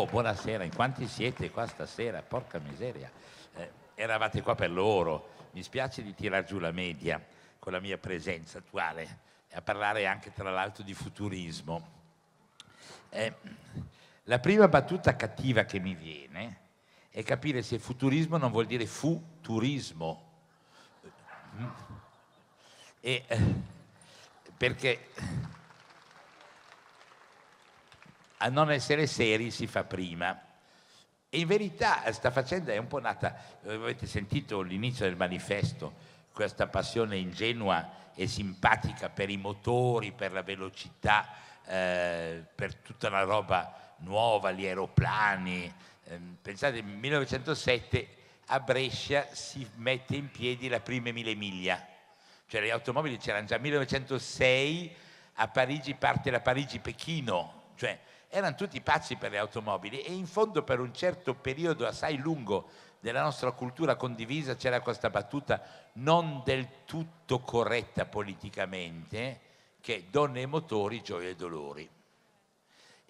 Oh, buonasera, in quanti siete qua stasera? Porca miseria. Eh, eravate qua per loro. Mi spiace di tirar giù la media con la mia presenza attuale e a parlare anche tra l'altro di futurismo. Eh, la prima battuta cattiva che mi viene è capire se futurismo non vuol dire futurismo. Eh, mm. E, eh, perché a non essere seri si fa prima. E in verità sta faccenda è un po' nata, eh, avete sentito l'inizio del manifesto, questa passione ingenua e simpatica per i motori, per la velocità, eh, per tutta la roba nuova, gli aeroplani. Eh, pensate, nel 1907 a Brescia si mette in piedi la prima mille miglia, cioè le automobili c'erano già nel 1906, a Parigi parte la Parigi-Pechino, cioè erano tutti pazzi per le automobili e in fondo per un certo periodo assai lungo della nostra cultura condivisa c'era questa battuta non del tutto corretta politicamente che donne e motori, gioia e dolori.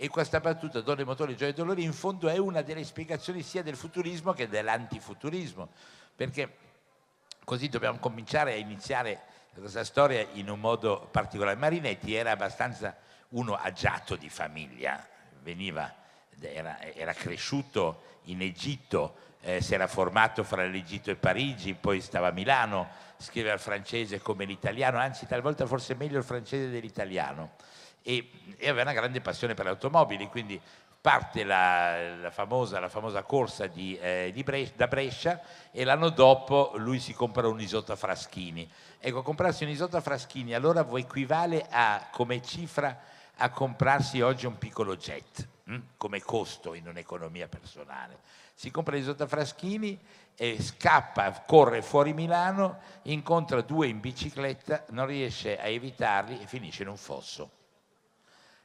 E questa battuta donne e motori, gioia e dolori in fondo è una delle spiegazioni sia del futurismo che dell'antifuturismo, perché così dobbiamo cominciare a iniziare questa storia in un modo particolare. Marinetti era abbastanza uno agiato di famiglia, veniva, era, era cresciuto in Egitto, eh, si era formato fra l'Egitto e Parigi, poi stava a Milano, scriveva il francese come l'italiano, anzi talvolta forse meglio il francese dell'italiano. E, e aveva una grande passione per le automobili, quindi parte la, la, famosa, la famosa, corsa di, eh, di Brescia, da Brescia e l'anno dopo lui si compra un Isotta Fraschini. Ecco, comprarsi Isotta Fraschini allora equivale a come cifra a comprarsi oggi un piccolo jet hm, come costo in un'economia personale. Si compra di Fraschini e scappa, corre fuori Milano, incontra due in bicicletta, non riesce a evitarli e finisce in un fosso.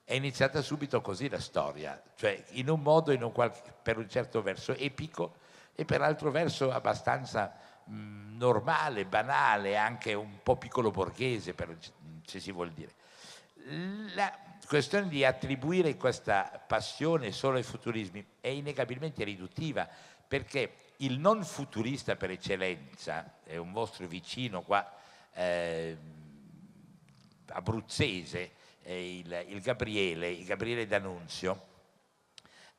È iniziata subito così la storia, cioè in un modo, in un qualche, per un certo verso epico e per altro verso abbastanza mh, hm, normale, banale, anche un po' piccolo borghese, se si vuol dire. La, questione di attribuire questa passione solo ai futurismi è innegabilmente riduttiva, perché il non futurista per eccellenza, è un vostro vicino qua eh, abruzzese, eh, il, il, Gabriele, il Gabriele D'Annunzio,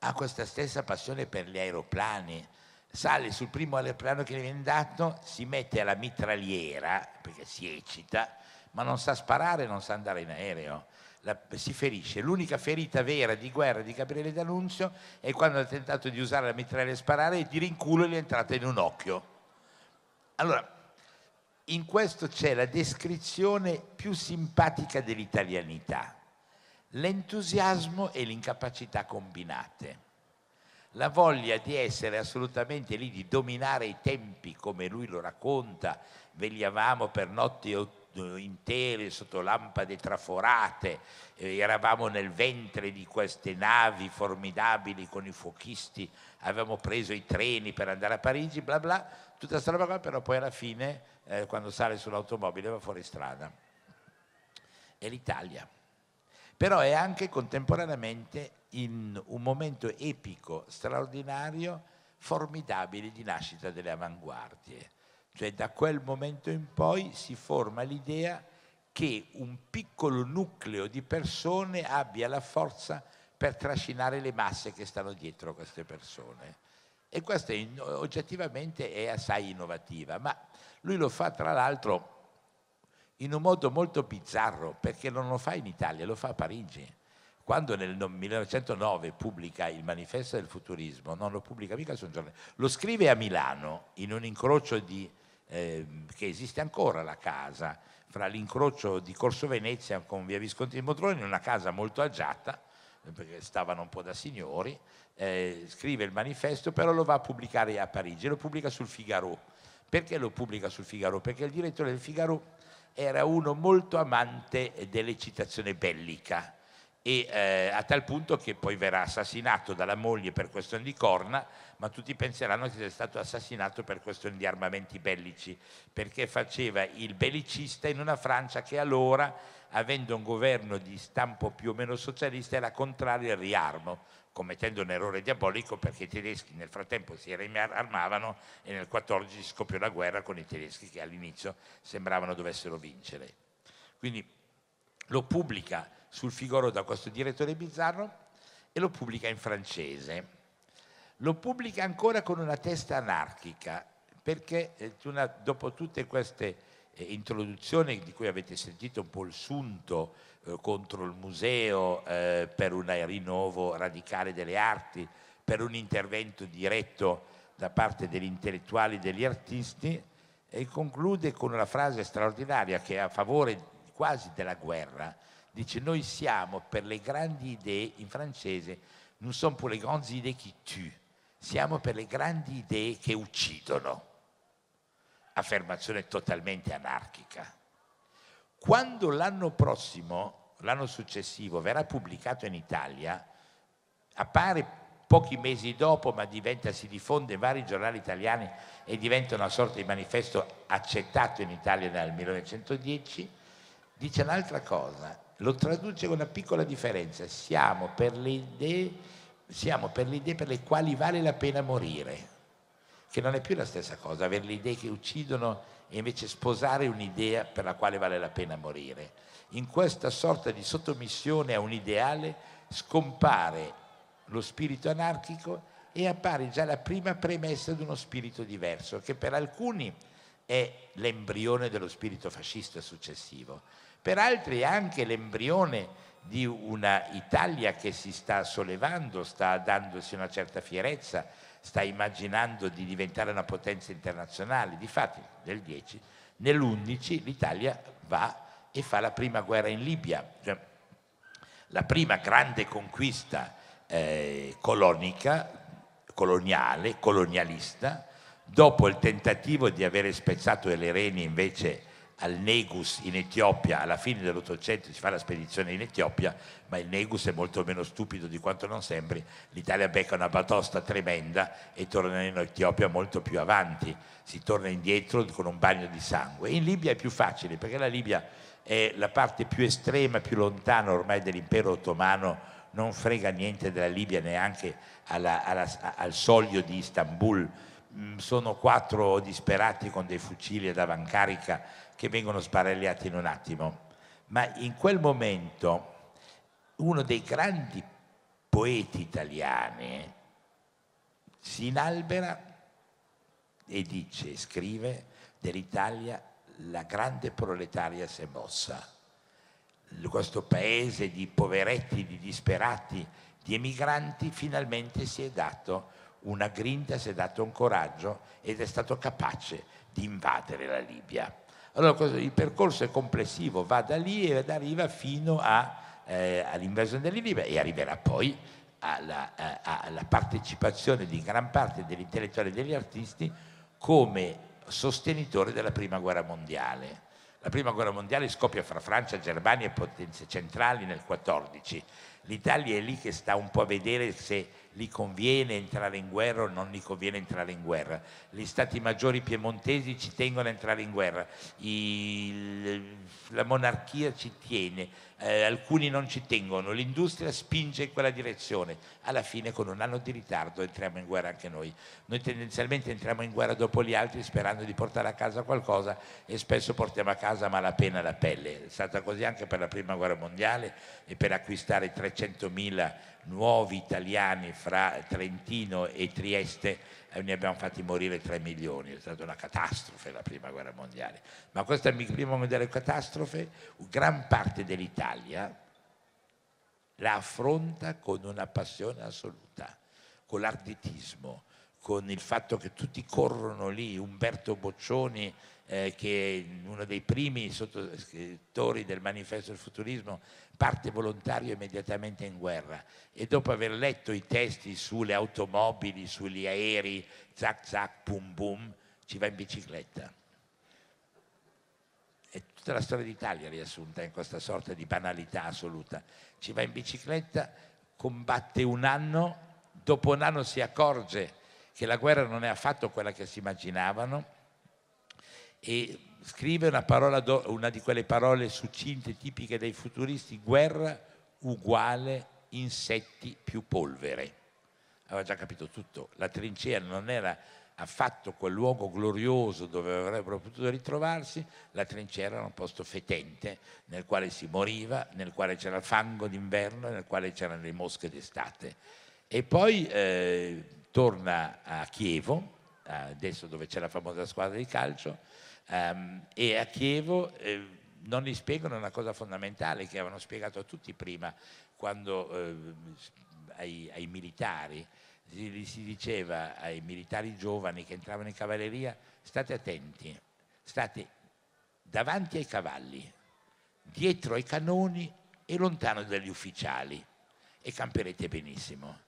ha questa stessa passione per gli aeroplani, sale sul primo aeroplano che gli viene dato, si mette alla mitragliera, perché si eccita, ma non sa sparare, non sa andare in aereo la, si ferisce. L'unica ferita vera di guerra di Gabriele D'Annunzio è quando ha tentato di usare la mitraia e sparare e di rinculo gli è entrata in un occhio. Allora, in questo c'è la descrizione più simpatica dell'italianità, l'entusiasmo e l'incapacità combinate, la voglia di essere assolutamente lì, di dominare i tempi come lui lo racconta, vegliavamo per notti ottubre, intere sotto lampade traforate, eh, eravamo nel ventre di queste navi formidabili con i fuochisti, avevamo preso i treni per andare a Parigi, bla bla, tutta questa roba qua, però poi alla fine, eh, quando sale sull'automobile, va fuori strada. È l'Italia. Però è anche contemporaneamente in un momento epico, straordinario, formidabile di nascita delle avanguardie cioè da quel momento in poi si forma l'idea che un piccolo nucleo di persone abbia la forza per trascinare le masse che stanno dietro queste persone. E questa è, oggettivamente è assai innovativa, ma lui lo fa tra l'altro in un modo molto bizzarro, perché non lo fa in Italia, lo fa a Parigi. Quando nel 1909 pubblica il manifesto del futurismo, non lo pubblica mica su un giornale, lo scrive a Milano in un incrocio di Ehm, che esiste ancora la casa, fra l'incrocio di Corso Venezia con via Visconti di Motroni, una casa molto agiata, eh, perché stavano un po' da signori, eh, scrive il manifesto, però lo va a pubblicare a Parigi, lo pubblica sul Figaro. Perché lo pubblica sul Figaro? Perché il direttore del Figaro era uno molto amante dell'eccitazione bellica e eh, a tal punto che poi verrà assassinato dalla moglie per questioni di corna, ma tutti penseranno che sia stato assassinato per questioni di armamenti bellici, perché faceva il bellicista in una Francia che allora, avendo un governo di stampo più o meno socialista, era contrario al riarmo, commettendo un errore diabolico perché i tedeschi nel frattempo si riarmavano e nel 14 scoppiò la guerra con i tedeschi che all'inizio sembravano dovessero vincere. Quindi lo pubblica sul Figaro da questo direttore bizzarro e lo pubblica in francese. Lo pubblica ancora con una testa anarchica, perché eh, una, dopo tutte queste eh, introduzioni di cui avete sentito un po' il sunto eh, contro il museo eh, per un rinnovo radicale delle arti, per un intervento diretto da parte degli intellettuali e degli artisti, e conclude con una frase straordinaria che è a favore quasi della guerra, Dice, noi siamo per le grandi idee, in francese, non sono per le grandi idee che tu, siamo per le grandi idee che uccidono. Affermazione totalmente anarchica. Quando l'anno prossimo, l'anno successivo, verrà pubblicato in Italia, appare pochi mesi dopo, ma diventa, si diffonde in vari giornali italiani e diventa una sorta di manifesto accettato in Italia dal 1910, dice un'altra cosa, lo traduce con una piccola differenza, siamo per le idee, per le, idee per le quali vale la pena morire, che non è più la stessa cosa, avere le idee che uccidono e invece sposare un'idea per la quale vale la pena morire. In questa sorta di sottomissione a un ideale scompare lo spirito anarchico e appare già la prima premessa di uno spirito diverso, che per alcuni è l'embrione dello spirito fascista successivo per altri è anche l'embrione di una Italia che si sta sollevando, sta dandosi una certa fierezza, sta immaginando di diventare una potenza internazionale. Difatti, nel 10, nell'11 l'Italia va e fa la prima guerra in Libia, cioè, la prima grande conquista eh, colonica, coloniale, colonialista, dopo il tentativo di avere spezzato le reni invece al Negus in Etiopia, alla fine dell'Ottocento si fa la spedizione in Etiopia, ma il Negus è molto meno stupido di quanto non sembri, l'Italia becca una batosta tremenda e torna in Etiopia molto più avanti, si torna indietro con un bagno di sangue. In Libia è più facile perché la Libia è la parte più estrema, più lontana ormai dell'impero ottomano, non frega niente della Libia neanche alla, alla, al soglio di Istanbul, mm, sono quattro disperati con dei fucili ad avancarica che vengono sbaragliati in un attimo. Ma in quel momento uno dei grandi poeti italiani eh, si inalbera e dice, scrive, dell'Italia la grande proletaria si è mossa. Questo paese di poveretti, di disperati, di emigranti finalmente si è dato una grinta, si è dato un coraggio ed è stato capace di invadere la Libia. Allora il percorso è complessivo, va da lì ed arriva fino eh, all'invasione dell'Ilibia e arriverà poi alla, eh, alla partecipazione di gran parte degli intellettuali e degli artisti come sostenitore della Prima Guerra Mondiale. La Prima Guerra Mondiale scoppia fra Francia, Germania e potenze centrali nel 14 l'Italia è lì che sta un po' a vedere se gli conviene entrare in guerra o non gli conviene entrare in guerra. Gli stati maggiori piemontesi ci tengono a entrare in guerra, Il, la monarchia ci tiene, eh, alcuni non ci tengono, l'industria spinge in quella direzione. Alla fine con un anno di ritardo entriamo in guerra anche noi. Noi tendenzialmente entriamo in guerra dopo gli altri sperando di portare a casa qualcosa e spesso portiamo a casa malapena la pelle. È stata così anche per la prima guerra mondiale e per acquistare tre 300.000 nuovi italiani fra Trentino e Trieste e eh, ne abbiamo fatti morire 3 milioni, è stata una catastrofe la prima guerra mondiale. Ma questa prima mondiale catastrofe, gran parte dell'Italia la affronta con una passione assoluta, con l'arditismo, con il fatto che tutti corrono lì, Umberto Boccioni eh, che è uno dei primi sottoscrittori del manifesto del futurismo parte volontario immediatamente in guerra e dopo aver letto i testi sulle automobili, sugli aerei, zac zac, pum pum, ci va in bicicletta. È tutta la storia d'Italia riassunta in questa sorta di banalità assoluta. Ci va in bicicletta, combatte un anno, dopo un anno si accorge che la guerra non è affatto quella che si immaginavano e scrive una, parola, una di quelle parole succinte tipiche dei futuristi, guerra uguale insetti più polvere. Aveva già capito tutto, la trincea non era affatto quel luogo glorioso dove avrebbero potuto ritrovarsi, la trincea era un posto fetente nel quale si moriva, nel quale c'era il fango d'inverno, nel quale c'erano le mosche d'estate. E poi eh, torna a Chievo, adesso dove c'è la famosa squadra di calcio, Um, e a Chievo eh, non gli spiegano una cosa fondamentale che avevano spiegato a tutti prima, quando eh, ai, ai, militari si, si diceva ai militari giovani che entravano in cavalleria state attenti, state davanti ai cavalli, dietro ai cannoni e lontano dagli ufficiali e camperete benissimo.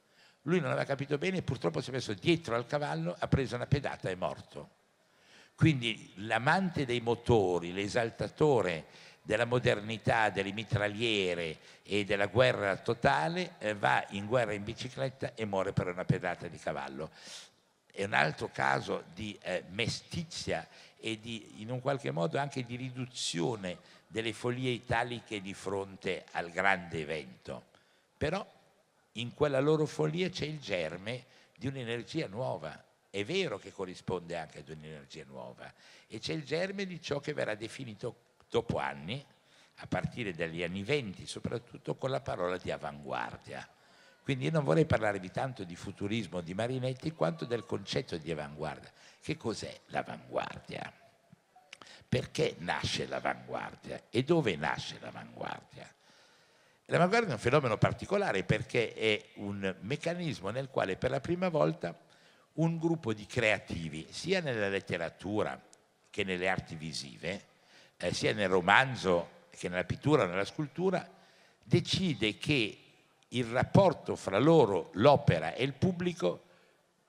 Lui non aveva capito bene purtroppo si è messo dietro al cavallo, ha preso una pedata e è morto quindi l'amante dei motori, l'esaltatore della modernità, delle mitragliere e della guerra totale eh, va in guerra in bicicletta e muore per una pedata di cavallo. È un altro caso di eh, mestizia e di, in un qualche modo anche di riduzione delle follie italiche di fronte al grande evento. Però in quella loro follia c'è il germe di un'energia nuova, è vero che corrisponde anche ad un'energia nuova e c'è il germe di ciò che verrà definito dopo anni, a partire dagli anni venti, soprattutto con la parola di avanguardia. Quindi io non vorrei parlarvi tanto di futurismo di Marinetti quanto del concetto di avanguardia. Che cos'è l'avanguardia? Perché nasce l'avanguardia e dove nasce l'avanguardia? L'avanguardia è un fenomeno particolare perché è un meccanismo nel quale per la prima volta un gruppo di creativi, sia nella letteratura che nelle arti visive, eh, sia nel romanzo che nella pittura, nella scultura, decide che il rapporto fra loro, l'opera e il pubblico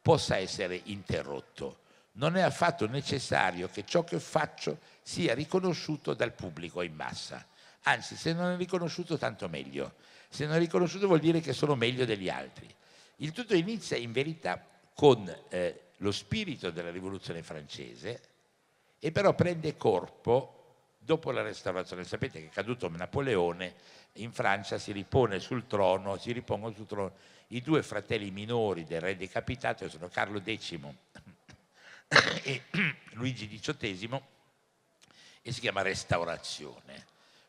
possa essere interrotto. Non è affatto necessario che ciò che faccio sia riconosciuto dal pubblico in massa. Anzi, se non è riconosciuto, tanto meglio. Se non è riconosciuto vuol dire che sono meglio degli altri. Il tutto inizia in verità con eh, lo spirito della rivoluzione francese e però prende corpo dopo la restaurazione. Sapete che è caduto Napoleone, in Francia si ripone sul trono, si ripongono sul trono i due fratelli minori del re decapitato, che sono Carlo X e Luigi XVIII, e si chiama Restaurazione.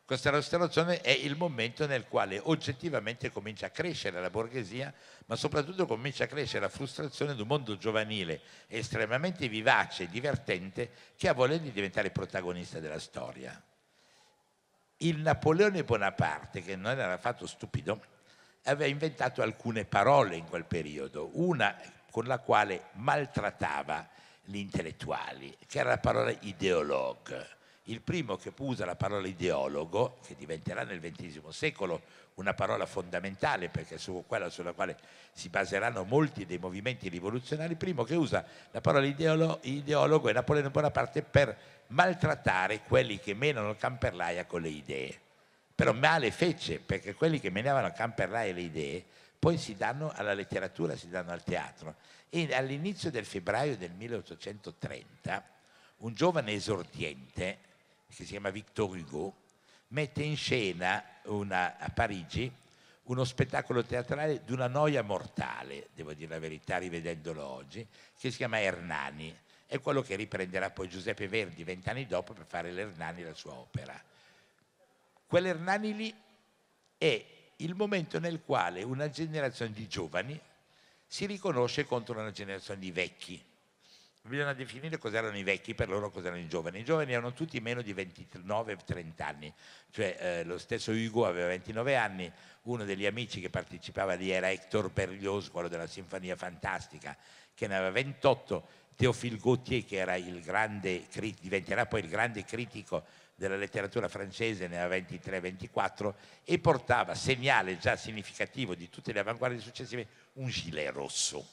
Questa rostrazione è il momento nel quale oggettivamente comincia a crescere la borghesia, ma soprattutto comincia a crescere la frustrazione di un mondo giovanile estremamente vivace e divertente che ha voglia di diventare protagonista della storia. Il Napoleone Bonaparte, che non era affatto stupido, aveva inventato alcune parole in quel periodo, una con la quale maltrattava gli intellettuali, che era la parola ideologue il primo che usa la parola ideologo, che diventerà nel XX secolo una parola fondamentale perché su quella sulla quale si baseranno molti dei movimenti rivoluzionari, il primo che usa la parola ideolo, ideologo è Napoleone Bonaparte per maltrattare quelli che menano Camperlaia con le idee. Però male fece perché quelli che menavano Camperlaia le idee poi si danno alla letteratura, si danno al teatro. E all'inizio del febbraio del 1830 un giovane esordiente che si chiama Victor Hugo, mette in scena una, a Parigi uno spettacolo teatrale di una noia mortale, devo dire la verità rivedendolo oggi, che si chiama Hernani. È quello che riprenderà poi Giuseppe Verdi vent'anni dopo per fare l'Hernani la sua opera. Quell'Hernani lì è il momento nel quale una generazione di giovani si riconosce contro una generazione di vecchi bisogna definire cos'erano i vecchi per loro, cos'erano i giovani. I giovani erano tutti meno di 29-30 anni, cioè eh, lo stesso Hugo aveva 29 anni, uno degli amici che partecipava lì era Hector Berlioz, quello della Sinfonia Fantastica, che ne aveva 28, Théophile Gautier, che grande, diventerà poi il grande critico della letteratura francese, ne aveva 23-24, e portava segnale già significativo di tutte le avanguardie successive, un gilet rosso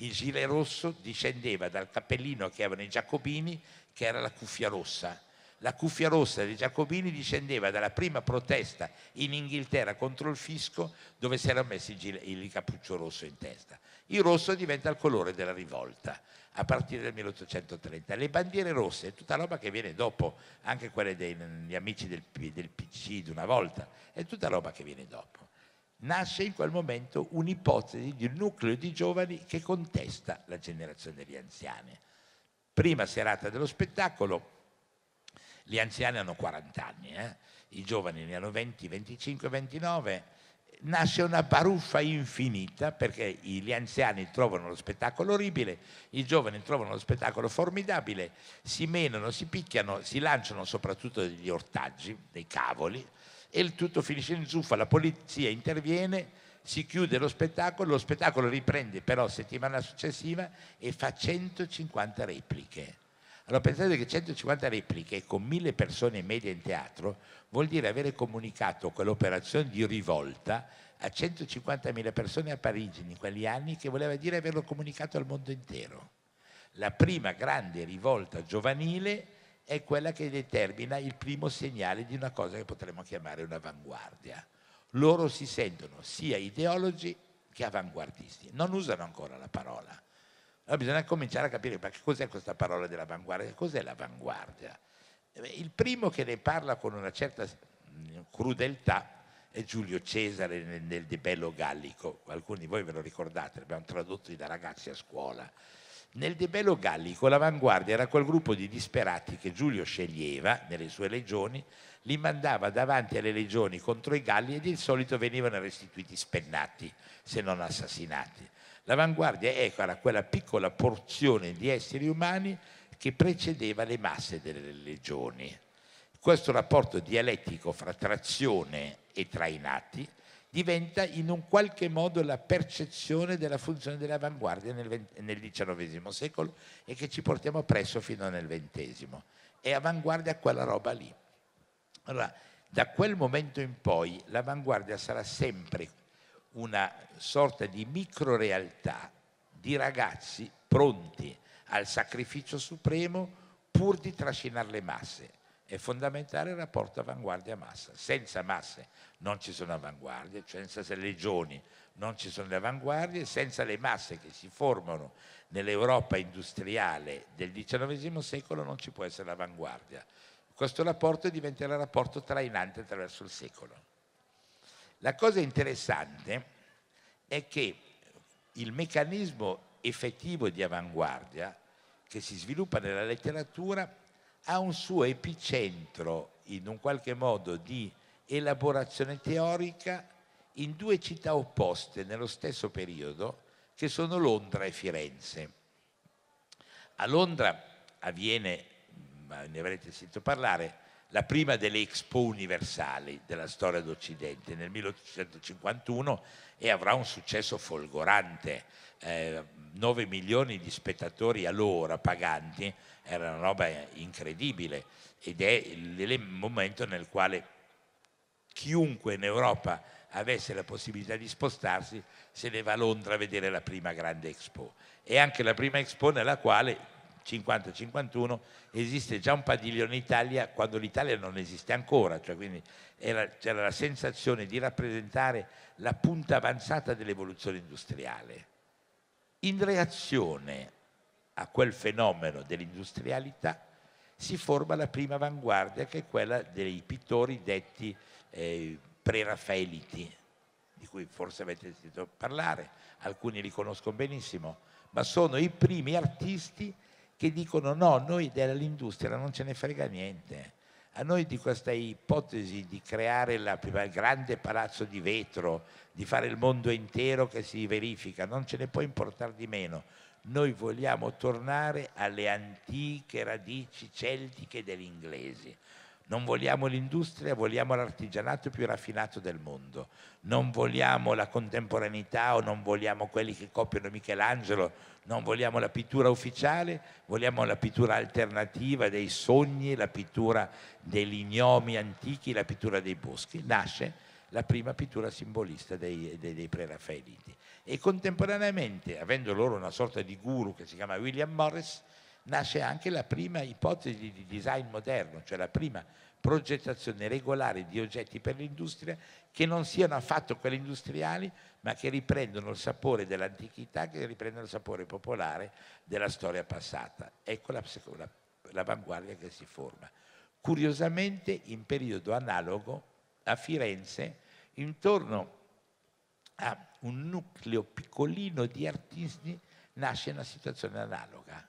il gilet rosso discendeva dal cappellino che avevano i giacobini, che era la cuffia rossa. La cuffia rossa dei giacobini discendeva dalla prima protesta in Inghilterra contro il fisco dove si era messo il, gilet, il cappuccio rosso in testa. Il rosso diventa il colore della rivolta a partire dal 1830. Le bandiere rosse tutta roba che viene dopo, anche quelle degli amici del, del PC di una volta, è tutta roba che viene dopo nasce in quel momento un'ipotesi di un nucleo di giovani che contesta la generazione degli anziani. Prima serata dello spettacolo, gli anziani hanno 40 anni, eh? i giovani ne hanno 20, 25, 29, nasce una baruffa infinita perché gli anziani trovano lo spettacolo orribile, i giovani trovano lo spettacolo formidabile, si menano, si picchiano, si lanciano soprattutto degli ortaggi, dei cavoli, e il tutto finisce in zuffa, la polizia interviene, si chiude lo spettacolo, lo spettacolo riprende però settimana successiva e fa 150 repliche. Allora pensate che 150 repliche con mille persone in media in teatro vuol dire avere comunicato quell'operazione di rivolta a 150.000 persone a Parigi in quegli anni che voleva dire averlo comunicato al mondo intero. La prima grande rivolta giovanile è quella che determina il primo segnale di una cosa che potremmo chiamare un'avanguardia. Loro si sentono sia ideologi che avanguardisti, non usano ancora la parola. Allora bisogna cominciare a capire perché cos'è questa parola dell'avanguardia, cos'è l'avanguardia. Eh, il primo che ne parla con una certa crudeltà è Giulio Cesare nel, nel De Bello Gallico, alcuni di voi ve lo ricordate, l'abbiamo tradotto da ragazzi a scuola nel debello gallico l'avanguardia era quel gruppo di disperati che Giulio sceglieva nelle sue legioni, li mandava davanti alle legioni contro i galli e di solito venivano restituiti spennati, se non assassinati. L'avanguardia ecco, era quella piccola porzione di esseri umani che precedeva le masse delle legioni. Questo rapporto dialettico fra trazione e trainati diventa in un qualche modo la percezione della funzione dell'avanguardia nel, nel XIX secolo e che ci portiamo presso fino nel XX. È avanguardia quella roba lì. Allora, da quel momento in poi l'avanguardia sarà sempre una sorta di micro realtà di ragazzi pronti al sacrificio supremo pur di trascinare le masse è fondamentale il rapporto avanguardia-massa. Senza masse non ci sono avanguardie, cioè senza legioni non ci sono le avanguardie, senza le masse che si formano nell'Europa industriale del XIX secolo non ci può essere l'avanguardia. Questo rapporto diventerà un rapporto trainante attraverso il secolo. La cosa interessante è che il meccanismo effettivo di avanguardia che si sviluppa nella letteratura ha un suo epicentro in un qualche modo di elaborazione teorica in due città opposte nello stesso periodo, che sono Londra e Firenze. A Londra avviene, ma ne avrete sentito parlare, la prima delle Expo universali della storia d'Occidente nel 1851 e avrà un successo folgorante. Eh, 9 milioni di spettatori all'ora paganti era una roba incredibile ed è il momento nel quale chiunque in Europa avesse la possibilità di spostarsi se ne va a Londra a vedere la prima grande Expo. E anche la prima Expo nella quale 50-51 esiste già un padiglione Italia quando l'Italia non esiste ancora, cioè quindi c'era la sensazione di rappresentare la punta avanzata dell'evoluzione industriale. In reazione a quel fenomeno dell'industrialità si forma la prima avanguardia che è quella dei pittori detti eh, preraffaeliti, di cui forse avete sentito parlare, alcuni li conosco benissimo, ma sono i primi artisti che dicono no, noi dell'industria non ce ne frega niente. A noi di questa ipotesi di creare la, il grande palazzo di vetro, di fare il mondo intero che si verifica, non ce ne può importare di meno. Noi vogliamo tornare alle antiche radici celtiche degli inglesi. Non vogliamo l'industria, vogliamo l'artigianato più raffinato del mondo. Non vogliamo la contemporaneità o non vogliamo quelli che copiano Michelangelo, non vogliamo la pittura ufficiale, vogliamo la pittura alternativa dei sogni, la pittura degli ignomi antichi, la pittura dei boschi. Nasce la prima pittura simbolista dei, dei, dei preraffaelliti. E contemporaneamente, avendo loro una sorta di guru che si chiama William Morris, nasce anche la prima ipotesi di design moderno, cioè la prima progettazione regolare di oggetti per l'industria che non siano affatto quelli industriali, ma che riprendono il sapore dell'antichità, che riprendono il sapore popolare della storia passata. Ecco la, la, l'avanguardia che si forma. Curiosamente, in periodo analogo, a Firenze, intorno a un nucleo piccolino di artisti, nasce una situazione analoga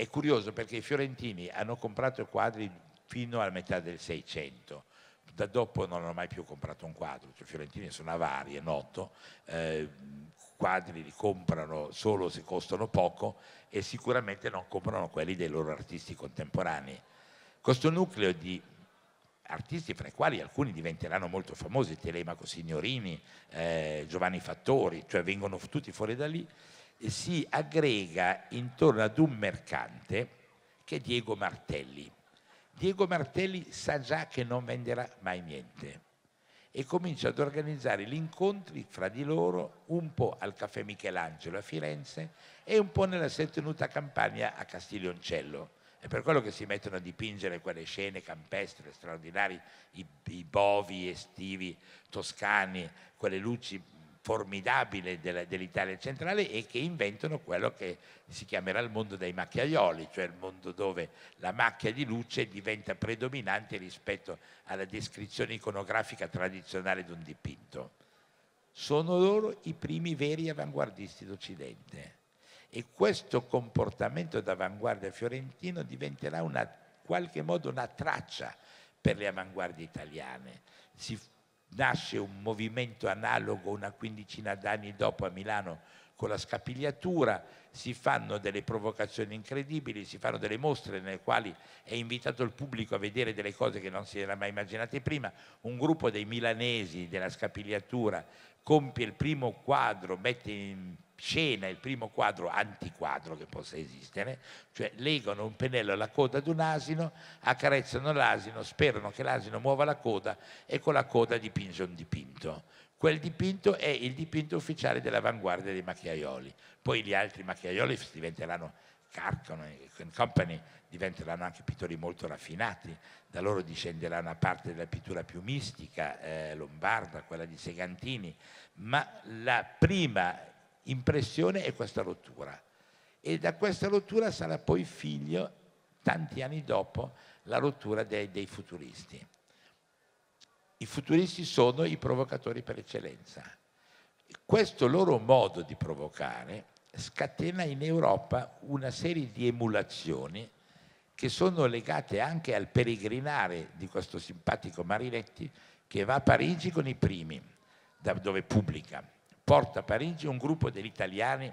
è curioso perché i fiorentini hanno comprato quadri fino alla metà del Seicento. Da dopo non hanno mai più comprato un quadro, cioè, i fiorentini sono avari, è noto, eh, quadri li comprano solo se costano poco e sicuramente non comprano quelli dei loro artisti contemporanei. Questo nucleo di artisti fra i quali alcuni diventeranno molto famosi, Telemaco Signorini, eh, Giovanni Fattori, cioè vengono tutti fuori da lì, si aggrega intorno ad un mercante che è Diego Martelli. Diego Martelli sa già che non venderà mai niente e comincia ad organizzare gli incontri fra di loro un po' al Caffè Michelangelo a Firenze e un po' nella settenuta campagna a Castiglioncello. È per quello che si mettono a dipingere quelle scene campestre straordinarie, i, i bovi estivi toscani, quelle luci formidabile dell'Italia centrale e che inventano quello che si chiamerà il mondo dei macchiaioli, cioè il mondo dove la macchia di luce diventa predominante rispetto alla descrizione iconografica tradizionale di un dipinto. Sono loro i primi veri avanguardisti d'Occidente e questo comportamento d'avanguardia fiorentino diventerà in qualche modo una traccia per le avanguardie italiane. Si nasce un movimento analogo una quindicina d'anni dopo a Milano con la scapigliatura, si fanno delle provocazioni incredibili, si fanno delle mostre nelle quali è invitato il pubblico a vedere delle cose che non si era mai immaginate prima, un gruppo dei milanesi della scapigliatura compie il primo quadro, mette in scena, il primo quadro antiquadro che possa esistere, cioè legano un pennello alla coda di un asino, accarezzano l'asino, sperano che l'asino muova la coda e con la coda dipinge un dipinto. Quel dipinto è il dipinto ufficiale dell'avanguardia dei macchiaioli. Poi gli altri macchiaioli diventeranno Carcano e eh, Company diventeranno anche pittori molto raffinati, da loro discenderà una parte della pittura più mistica eh, lombarda, quella di Segantini, ma la prima impressione è questa rottura. E da questa rottura sarà poi figlio, tanti anni dopo, la rottura dei, dei futuristi. I futuristi sono i provocatori per eccellenza. Questo loro modo di provocare scatena in Europa una serie di emulazioni che sono legate anche al peregrinare di questo simpatico Marinetti che va a Parigi con i primi, da dove pubblica porta a Parigi un gruppo degli italiani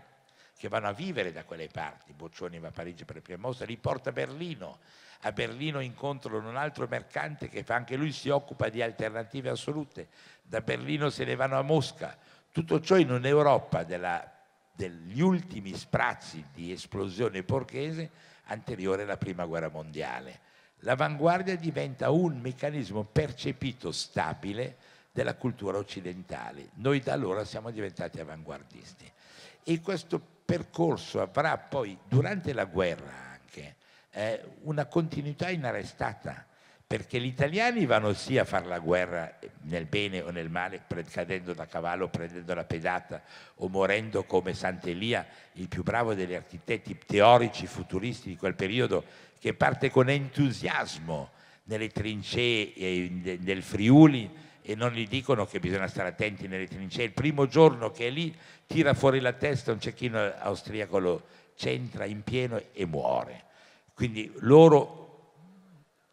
che vanno a vivere da quelle parti. Boccioni va a Parigi per la prima mostra, li porta a Berlino. A Berlino incontrano un altro mercante che fa, anche lui si occupa di alternative assolute. Da Berlino se ne vanno a Mosca. Tutto ciò in un'Europa della, degli ultimi sprazzi di esplosione porchese anteriore alla prima guerra mondiale. L'avanguardia diventa un meccanismo percepito stabile della cultura occidentale. Noi da allora siamo diventati avanguardisti e questo percorso avrà poi, durante la guerra anche, eh, una continuità inarrestata, perché gli italiani vanno sì a fare la guerra nel bene o nel male, cadendo da cavallo, prendendo la pedata o morendo come Sant'Elia, il più bravo degli architetti teorici futuristi di quel periodo, che parte con entusiasmo nelle trincee, nel Friuli, e non gli dicono che bisogna stare attenti nelle trincee. Il primo giorno che è lì tira fuori la testa, un cecchino austriaco lo centra in pieno e muore. Quindi loro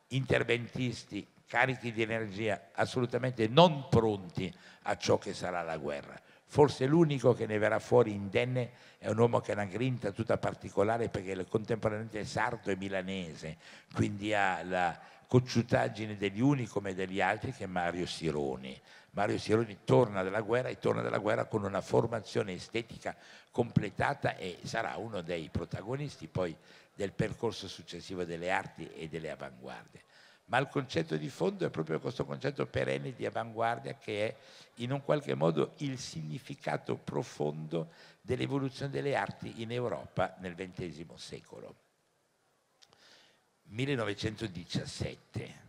interventisti carichi di energia assolutamente non pronti a ciò che sarà la guerra. Forse l'unico che ne verrà fuori indenne è un uomo che ha una grinta tutta particolare perché contemporaneamente è sardo e milanese, quindi ha la, cocciutaggine degli uni come degli altri che è Mario Sironi. Mario Sironi torna dalla guerra e torna dalla guerra con una formazione estetica completata e sarà uno dei protagonisti poi del percorso successivo delle arti e delle avanguardie. Ma il concetto di fondo è proprio questo concetto perenne di avanguardia che è in un qualche modo il significato profondo dell'evoluzione delle arti in Europa nel XX secolo. 1917.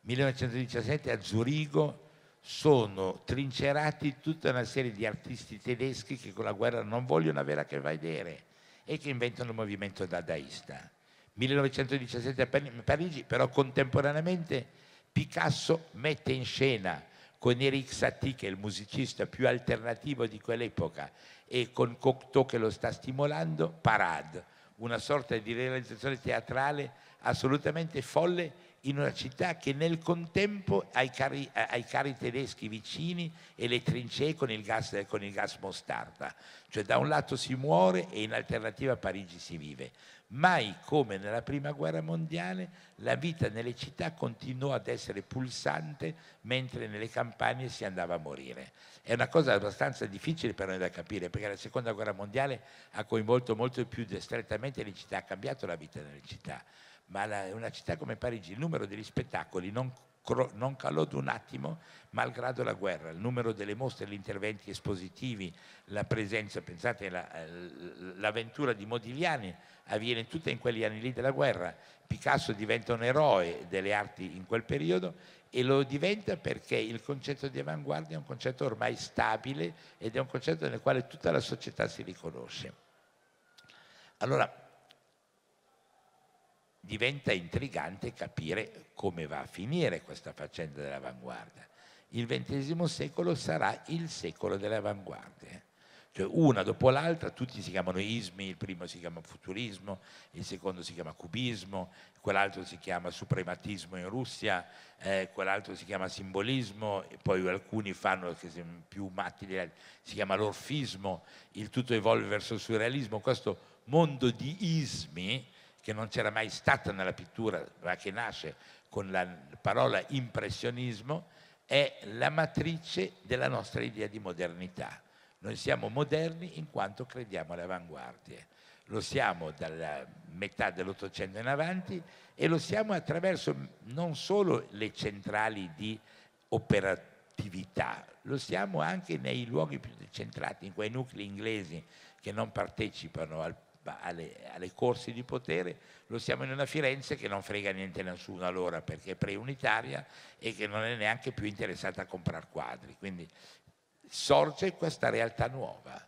1917 a Zurigo sono trincerati tutta una serie di artisti tedeschi che con la guerra non vogliono avere a che vedere e che inventano il movimento dadaista. 1917 a Parigi, però contemporaneamente Picasso mette in scena con Eric Satie, che è il musicista più alternativo di quell'epoca, e con Cocteau che lo sta stimolando, Parade, una sorta di realizzazione teatrale assolutamente folle in una città che nel contempo ai carri, ai carri tedeschi vicini e le trincee con il, gas, con il gas mostarda. Cioè da un lato si muore e in alternativa a Parigi si vive. Mai come nella Prima Guerra Mondiale la vita nelle città continuò ad essere pulsante mentre nelle campagne si andava a morire. È una cosa abbastanza difficile per noi da capire perché la Seconda Guerra Mondiale ha coinvolto molto più strettamente le città, ha cambiato la vita nelle città ma la, una città come Parigi il numero degli spettacoli non, cro, non calò d'un attimo malgrado la guerra, il numero delle mostre, gli interventi espositivi, la presenza, pensate la, l'avventura di Modigliani avviene tutta in quegli anni lì della guerra, Picasso diventa un eroe delle arti in quel periodo e lo diventa perché il concetto di avanguardia è un concetto ormai stabile ed è un concetto nel quale tutta la società si riconosce. Allora, diventa intrigante capire come va a finire questa faccenda dell'avanguardia. Il XX secolo sarà il secolo delle avanguardie. Eh. Cioè una dopo l'altra, tutti si chiamano ismi, il primo si chiama futurismo, il secondo si chiama cubismo, quell'altro si chiama suprematismo in Russia, eh, quell'altro si chiama simbolismo, poi alcuni fanno, che sono più matti di altri, si chiama l'orfismo, il tutto evolve verso il surrealismo, questo mondo di ismi che non c'era mai stata nella pittura, ma che nasce con la parola impressionismo, è la matrice della nostra idea di modernità. Noi siamo moderni in quanto crediamo alle avanguardie. Lo siamo dalla metà dell'Ottocento in avanti e lo siamo attraverso non solo le centrali di operatività, lo siamo anche nei luoghi più decentrati, in quei nuclei inglesi che non partecipano al alle, alle corse di potere, lo siamo in una Firenze che non frega niente a nessuno allora perché è preunitaria e che non è neanche più interessata a comprare quadri. Quindi sorge questa realtà nuova.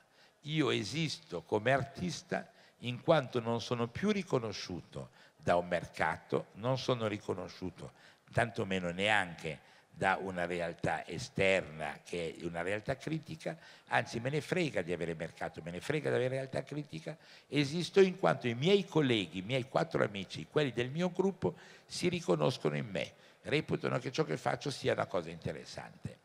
Io esisto come artista in quanto non sono più riconosciuto da un mercato, non sono riconosciuto tantomeno neanche da una realtà esterna che è una realtà critica, anzi me ne frega di avere mercato, me ne frega di avere realtà critica, esisto in quanto i miei colleghi, i miei quattro amici, quelli del mio gruppo, si riconoscono in me, reputano che ciò che faccio sia una cosa interessante,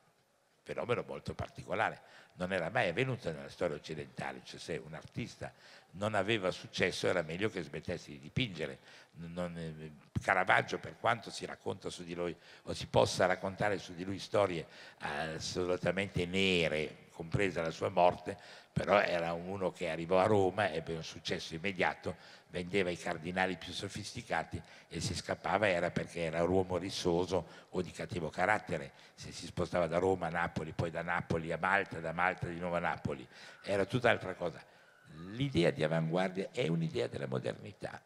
fenomeno molto particolare non era mai avvenuta nella storia occidentale, cioè se un artista non aveva successo era meglio che smettesse di dipingere. Non, eh, Caravaggio, per quanto si racconta su di lui o si possa raccontare su di lui storie eh, assolutamente nere, compresa la sua morte, però era uno che arrivò a Roma, ebbe un successo immediato, vendeva i cardinali più sofisticati e se scappava era perché era un uomo rissoso o di cattivo carattere, se si spostava da Roma a Napoli, poi da Napoli a Malta, da Malta di nuovo a Napoli, era tutt'altra cosa. L'idea di avanguardia è un'idea della modernità,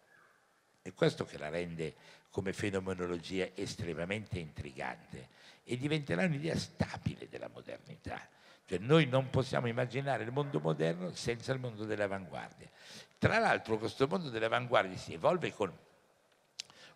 è questo che la rende come fenomenologia estremamente intrigante e diventerà un'idea stabile della modernità. Cioè noi non possiamo immaginare il mondo moderno senza il mondo dell'avanguardia. Tra l'altro questo mondo dell'avanguardia si evolve con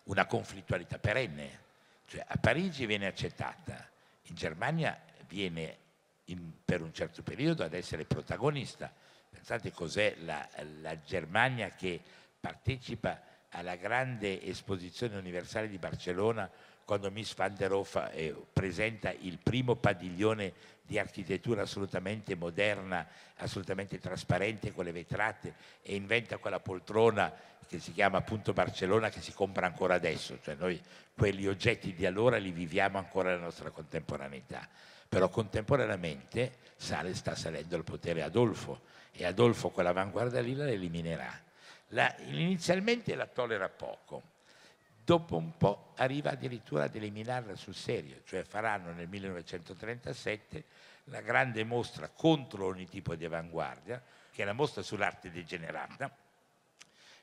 una conflittualità perenne, cioè a Parigi viene accettata, in Germania viene in, per un certo periodo ad essere protagonista. Pensate cos'è la, la Germania che partecipa alla grande esposizione universale di Barcellona quando Miss van der Hoff eh, presenta il primo padiglione di architettura assolutamente moderna, assolutamente trasparente con le vetrate e inventa quella poltrona che si chiama appunto Barcellona che si compra ancora adesso, cioè noi quegli oggetti di allora li viviamo ancora nella nostra contemporaneità, però contemporaneamente sale, sta salendo al potere Adolfo e Adolfo quell'avanguardia lì la eliminerà. La, inizialmente la tollera poco, dopo un po' arriva addirittura ad eliminarla sul serio, cioè faranno nel 1937 la grande mostra contro ogni tipo di avanguardia, che è la mostra sull'arte degenerata.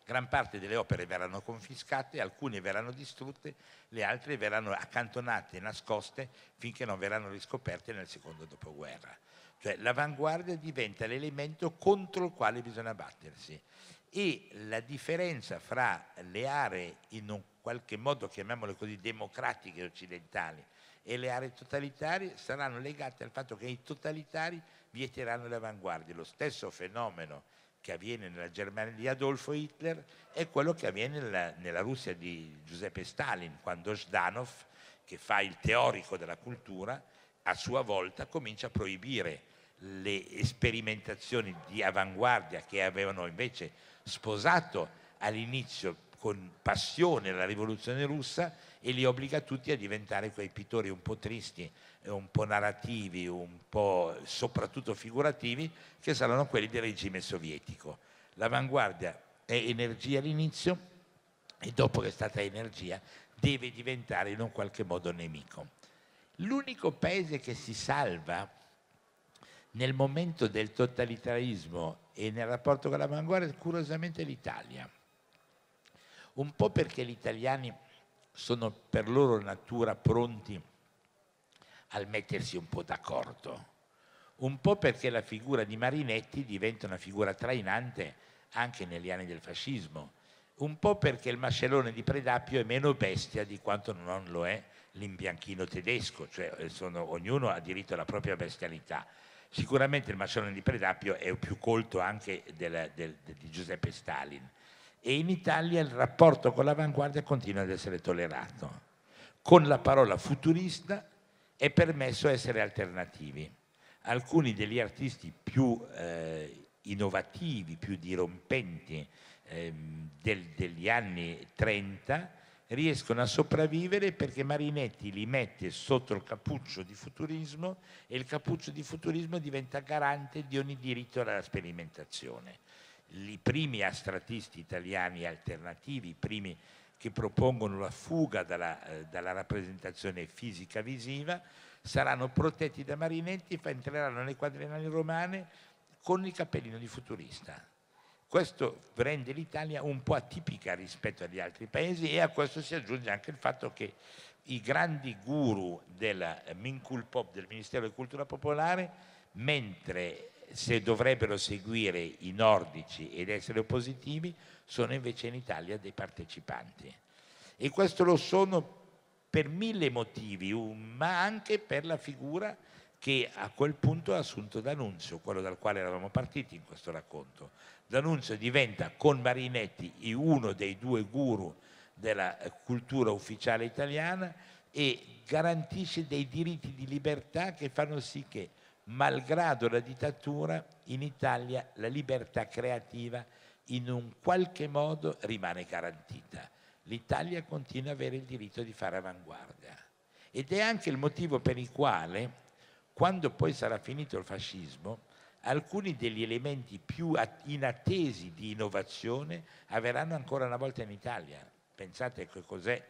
Gran parte delle opere verranno confiscate, alcune verranno distrutte, le altre verranno accantonate nascoste finché non verranno riscoperte nel secondo dopoguerra. Cioè l'avanguardia diventa l'elemento contro il quale bisogna battersi e la differenza fra le aree in un qualche modo, chiamiamole così, democratiche occidentali e le aree totalitarie saranno legate al fatto che i totalitari vieteranno le avanguardie. Lo stesso fenomeno che avviene nella Germania di Adolfo Hitler è quello che avviene nella, nella Russia di Giuseppe Stalin, quando Zdanov, che fa il teorico della cultura, a sua volta comincia a proibire le sperimentazioni di avanguardia che avevano invece sposato all'inizio con passione la rivoluzione russa e li obbliga tutti a diventare quei pittori un po' tristi, eh, un po' narrativi, un po' soprattutto figurativi, che saranno quelli del regime sovietico. L'avanguardia è energia all'inizio e dopo che è stata energia deve diventare in un qualche modo nemico. L'unico paese che si salva nel momento del totalitarismo e nel rapporto con l'avanguardia è curiosamente l'Italia un po' perché gli italiani sono per loro natura pronti al mettersi un po' d'accordo, un po' perché la figura di Marinetti diventa una figura trainante anche negli anni del fascismo, un po' perché il mascellone di Predappio è meno bestia di quanto non lo è l'imbianchino tedesco, cioè eh, sono, ognuno ha diritto alla propria bestialità. Sicuramente il mascellone di Predappio è più colto anche della, del, di Giuseppe Stalin e in Italia il rapporto con l'avanguardia continua ad essere tollerato. Con la parola futurista è permesso essere alternativi. Alcuni degli artisti più eh, innovativi, più dirompenti eh, del, degli anni 30 riescono a sopravvivere perché Marinetti li mette sotto il cappuccio di futurismo e il cappuccio di futurismo diventa garante di ogni diritto alla sperimentazione i primi astratisti italiani alternativi, i primi che propongono la fuga dalla, eh, dalla rappresentazione fisica visiva, saranno protetti da Marinetti e entreranno nelle quadrenali romane con il cappellino di futurista. Questo rende l'Italia un po' atipica rispetto agli altri paesi e a questo si aggiunge anche il fatto che i grandi guru della eh, Minkul Pop, del Ministero di Cultura Popolare, mentre se dovrebbero seguire i nordici ed essere positivi, sono invece in Italia dei partecipanti. E questo lo sono per mille motivi, ma anche per la figura che a quel punto ha assunto D'Annunzio, quello dal quale eravamo partiti in questo racconto. D'Annunzio diventa con Marinetti uno dei due guru della cultura ufficiale italiana e garantisce dei diritti di libertà che fanno sì che malgrado la dittatura, in Italia la libertà creativa in un qualche modo rimane garantita. L'Italia continua ad avere il diritto di fare avanguardia. Ed è anche il motivo per il quale, quando poi sarà finito il fascismo, alcuni degli elementi più inattesi di innovazione avverranno ancora una volta in Italia. Pensate che cos'è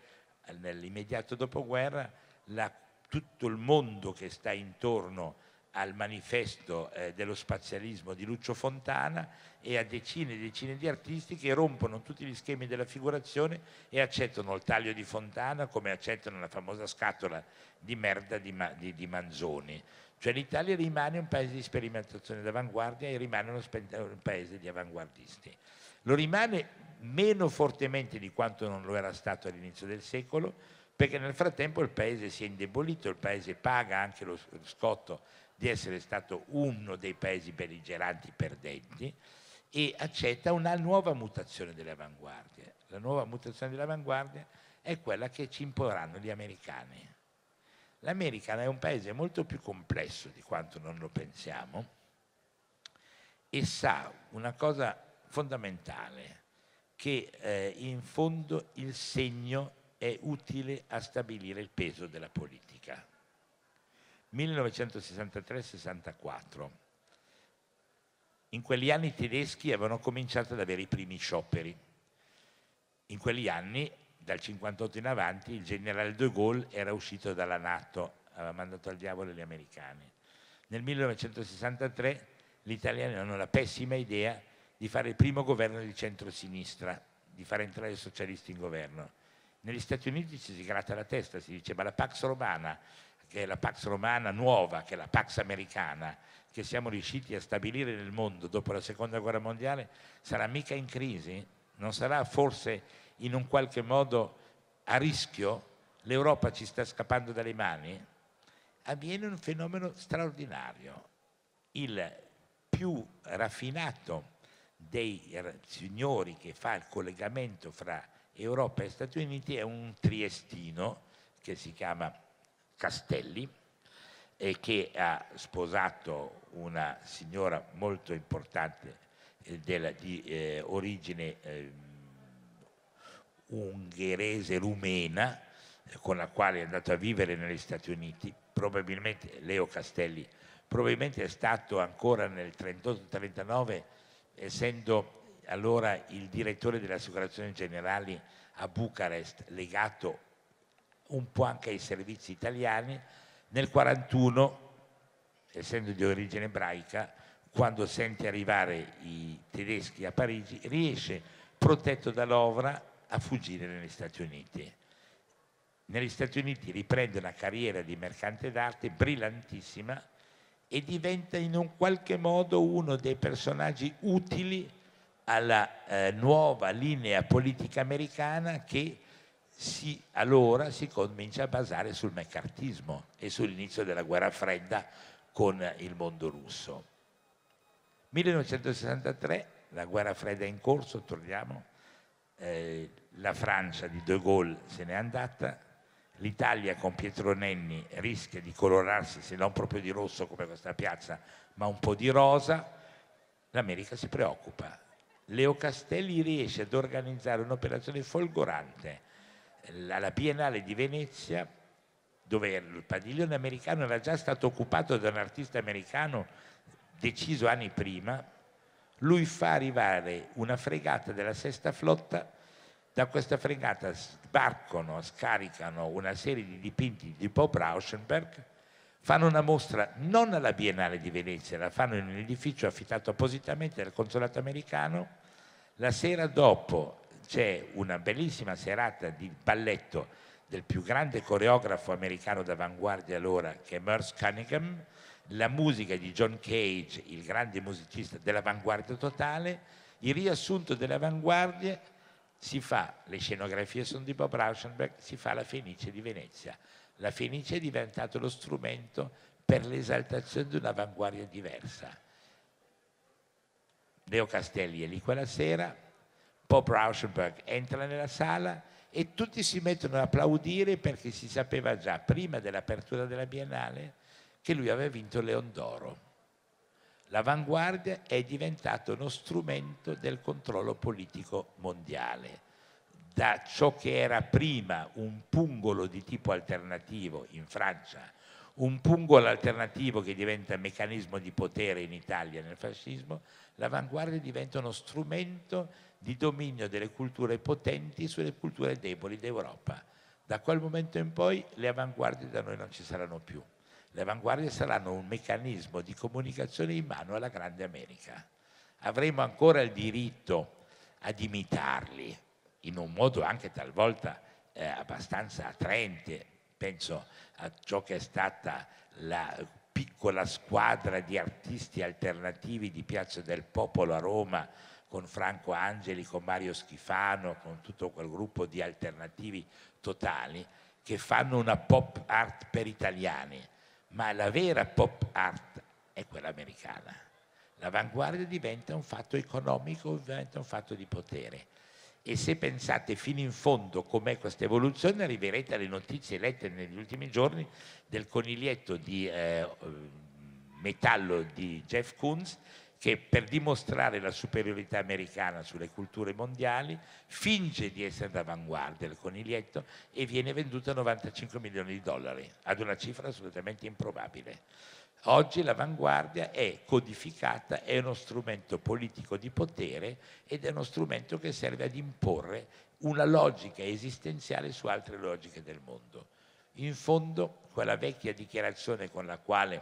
nell'immediato dopoguerra la, tutto il mondo che sta intorno a al manifesto eh, dello spazialismo di Lucio Fontana e a decine e decine di artisti che rompono tutti gli schemi della figurazione e accettano il taglio di Fontana come accettano la famosa scatola di merda di, Ma di, di Manzoni. Cioè l'Italia rimane un paese di sperimentazione d'avanguardia e rimane un paese di avanguardisti. Lo rimane meno fortemente di quanto non lo era stato all'inizio del secolo, perché nel frattempo il paese si è indebolito, il paese paga anche lo scotto di essere stato uno dei paesi belligeranti perdenti e accetta una nuova mutazione delle avanguardie. La nuova mutazione delle avanguardie è quella che ci imporranno gli americani. L'America è un paese molto più complesso di quanto non lo pensiamo e sa una cosa fondamentale, che eh, in fondo il segno è utile a stabilire il peso della politica. 1963-64. In quegli anni i tedeschi avevano cominciato ad avere i primi scioperi. In quegli anni, dal 58 in avanti, il generale de Gaulle era uscito dalla Nato, aveva mandato al diavolo gli americani. Nel 1963 gli italiani hanno la pessima idea di fare il primo governo di centrosinistra, di far entrare i socialisti in governo negli Stati Uniti ci si gratta la testa, si dice ma la Pax Romana, che è la Pax Romana nuova, che è la Pax Americana, che siamo riusciti a stabilire nel mondo dopo la Seconda Guerra Mondiale, sarà mica in crisi? Non sarà forse in un qualche modo a rischio? L'Europa ci sta scappando dalle mani? Avviene un fenomeno straordinario. Il più raffinato dei signori che fa il collegamento fra Europa e Stati Uniti è un triestino che si chiama Castelli e che ha sposato una signora molto importante eh, della, di eh, origine eh, ungherese rumena eh, con la quale è andato a vivere negli Stati Uniti, probabilmente Leo Castelli probabilmente è stato ancora nel 38-39 essendo allora il direttore delle assicurazioni generali a Bucarest, legato un po' anche ai servizi italiani, nel 1941, essendo di origine ebraica, quando sente arrivare i tedeschi a Parigi, riesce, protetto dall'Ovra, a fuggire negli Stati Uniti. Negli Stati Uniti riprende una carriera di mercante d'arte brillantissima e diventa in un qualche modo uno dei personaggi utili alla eh, nuova linea politica americana che si, allora si comincia a basare sul meccartismo e sull'inizio della guerra fredda con il mondo russo. 1963, la guerra fredda è in corso, torniamo, eh, la Francia di De Gaulle se n'è andata, l'Italia con Pietro Nenni rischia di colorarsi se non proprio di rosso come questa piazza, ma un po' di rosa, l'America si preoccupa, Leo Castelli riesce ad organizzare un'operazione folgorante alla Biennale di Venezia, dove il padiglione americano era già stato occupato da un artista americano deciso anni prima, lui fa arrivare una fregata della sesta flotta, da questa fregata sbarcano, scaricano una serie di dipinti di Bob Rauschenberg fanno una mostra non alla Biennale di Venezia, la fanno in un edificio affittato appositamente dal consolato americano. La sera dopo c'è una bellissima serata di balletto del più grande coreografo americano d'avanguardia allora, che è Merce Cunningham, la musica di John Cage, il grande musicista dell'avanguardia totale, il riassunto dell'avanguardia si fa, le scenografie sono di Bob Rauschenberg, si fa la Fenice di Venezia. La Fenice è diventata lo strumento per l'esaltazione di un'avanguardia diversa. Leo Castelli è lì quella sera, Pop Rauschenberg entra nella sala e tutti si mettono ad applaudire perché si sapeva già prima dell'apertura della Biennale che lui aveva vinto Leon d'Oro. L'avanguardia è diventato uno strumento del controllo politico mondiale da ciò che era prima un pungolo di tipo alternativo in Francia, un pungolo alternativo che diventa meccanismo di potere in Italia nel fascismo, l'avanguardia diventa uno strumento di dominio delle culture potenti sulle culture deboli d'Europa. Da quel momento in poi le avanguardie da noi non ci saranno più. Le avanguardie saranno un meccanismo di comunicazione in mano alla grande America. Avremo ancora il diritto ad imitarli, in un modo anche talvolta eh, abbastanza attraente, penso a ciò che è stata la piccola squadra di artisti alternativi di Piazza del Popolo a Roma con Franco Angeli, con Mario Schifano, con tutto quel gruppo di alternativi totali che fanno una pop art per italiani, ma la vera pop art è quella americana. L'avanguardia diventa un fatto economico, diventa un fatto di potere e se pensate fino in fondo com'è questa evoluzione arriverete alle notizie lette negli ultimi giorni del coniglietto di eh, eh, metallo di Jeff Koons che per dimostrare la superiorità americana sulle culture mondiali finge di essere d'avanguardia il coniglietto e viene venduto a 95 milioni di dollari, ad una cifra assolutamente improbabile. Oggi l'avanguardia è codificata, è uno strumento politico di potere ed è uno strumento che serve ad imporre una logica esistenziale su altre logiche del mondo. In fondo, quella vecchia dichiarazione con la quale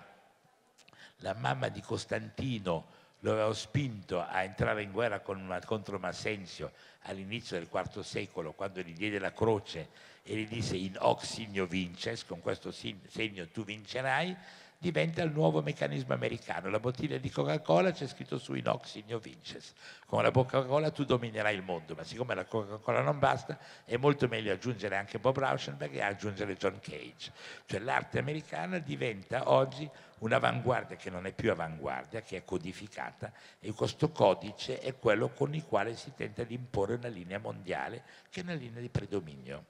la mamma di Costantino lo aveva spinto a entrare in guerra con, contro Massenzio all'inizio del IV secolo, quando gli diede la croce e gli disse in hoc signo vinces, con questo segno tu vincerai, diventa il nuovo meccanismo americano. La bottiglia di Coca-Cola c'è scritto su inox igno vinces. Con la Coca-Cola tu dominerai il mondo, ma siccome la Coca-Cola non basta, è molto meglio aggiungere anche Bob Rauschenberg e aggiungere John Cage. Cioè l'arte americana diventa oggi un'avanguardia che non è più avanguardia, che è codificata e questo codice è quello con il quale si tenta di imporre una linea mondiale che è una linea di predominio.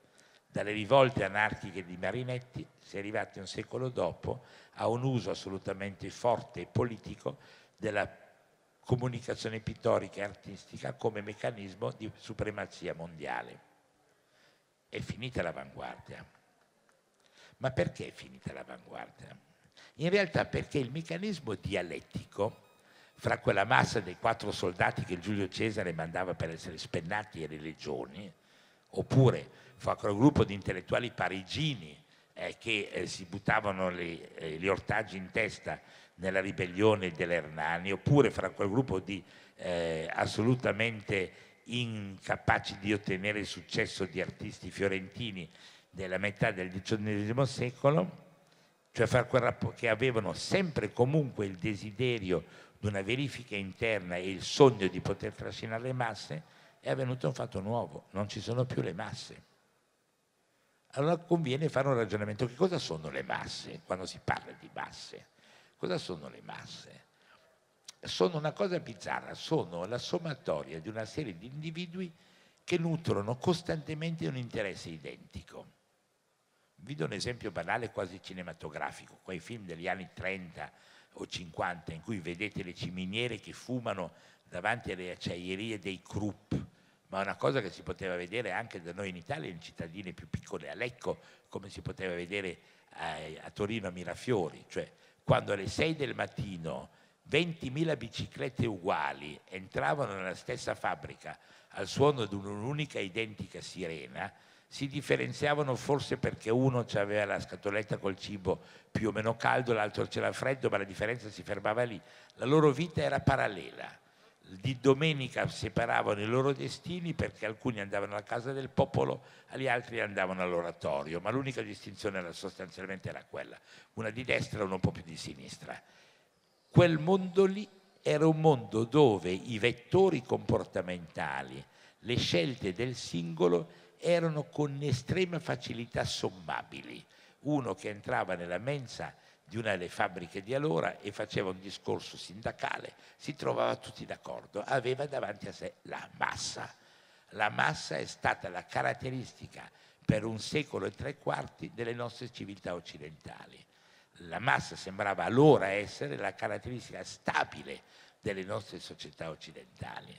Dalle rivolte anarchiche di Marinetti si è arrivati un secolo dopo a un uso assolutamente forte e politico della comunicazione pittorica e artistica come meccanismo di supremazia mondiale. È finita l'avanguardia. Ma perché è finita l'avanguardia? In realtà perché il meccanismo dialettico fra quella massa dei quattro soldati che Giulio Cesare mandava per essere spennati alle legioni, oppure Fu quel gruppo di intellettuali parigini eh, che eh, si buttavano le, eh, gli ortaggi in testa nella ribellione dell'Ernani, oppure fra quel gruppo di eh, assolutamente incapaci di ottenere il successo di artisti fiorentini della metà del XIX secolo, cioè fra quel rapporto che avevano sempre comunque il desiderio di una verifica interna e il sogno di poter trascinare le masse, è avvenuto un fatto nuovo, non ci sono più le masse allora conviene fare un ragionamento. Che cosa sono le masse quando si parla di masse? Cosa sono le masse? Sono una cosa bizzarra, sono la sommatoria di una serie di individui che nutrono costantemente un interesse identico. Vi do un esempio banale quasi cinematografico, quei film degli anni 30 o 50 in cui vedete le ciminiere che fumano davanti alle acciaierie dei Krupp, ma una cosa che si poteva vedere anche da noi in Italia, in cittadine più piccole, a Lecco, come si poteva vedere a, eh, a Torino, a Mirafiori, cioè quando alle 6 del mattino 20.000 biciclette uguali entravano nella stessa fabbrica al suono di un'unica identica sirena, si differenziavano forse perché uno aveva la scatoletta col cibo più o meno caldo, l'altro c'era freddo, ma la differenza si fermava lì. La loro vita era parallela di domenica separavano i loro destini perché alcuni andavano alla casa del popolo, gli altri andavano all'oratorio, ma l'unica distinzione era sostanzialmente era quella, una di destra e una un po' più di sinistra. Quel mondo lì era un mondo dove i vettori comportamentali, le scelte del singolo erano con estrema facilità sommabili. Uno che entrava nella mensa di una delle fabbriche di allora e faceva un discorso sindacale, si trovava tutti d'accordo, aveva davanti a sé la massa. La massa è stata la caratteristica per un secolo e tre quarti delle nostre civiltà occidentali. La massa sembrava allora essere la caratteristica stabile delle nostre società occidentali.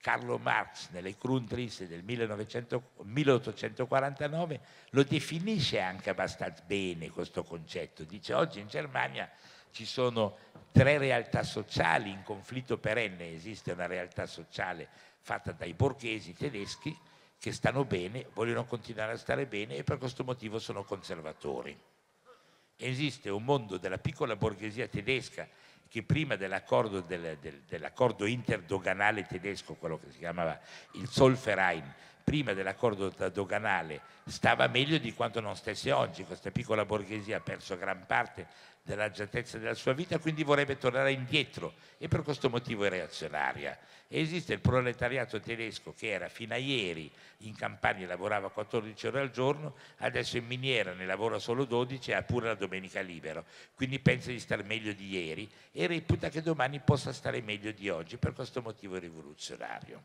Carlo Marx nelle Grundrisse del 1900, 1849 lo definisce anche abbastanza bene questo concetto. Dice oggi in Germania ci sono tre realtà sociali in conflitto perenne, esiste una realtà sociale fatta dai borghesi tedeschi che stanno bene, vogliono continuare a stare bene e per questo motivo sono conservatori. Esiste un mondo della piccola borghesia tedesca che prima dell'accordo, del, del, dell'accordo, interdoganale tedesco, quello che si chiamava il Solferein, prima dell'accordo doganale stava meglio di quanto non stesse oggi, questa piccola borghesia ha perso gran parte dell'agiatezza della sua vita, quindi vorrebbe tornare indietro e per questo motivo è reazionaria. Esiste il proletariato tedesco che era fino a ieri in campagna e lavorava 14 ore al giorno, adesso in miniera ne lavora solo 12 e ha pure la domenica libero, quindi pensa di stare meglio di ieri e reputa che domani possa stare meglio di oggi, per questo motivo è rivoluzionario.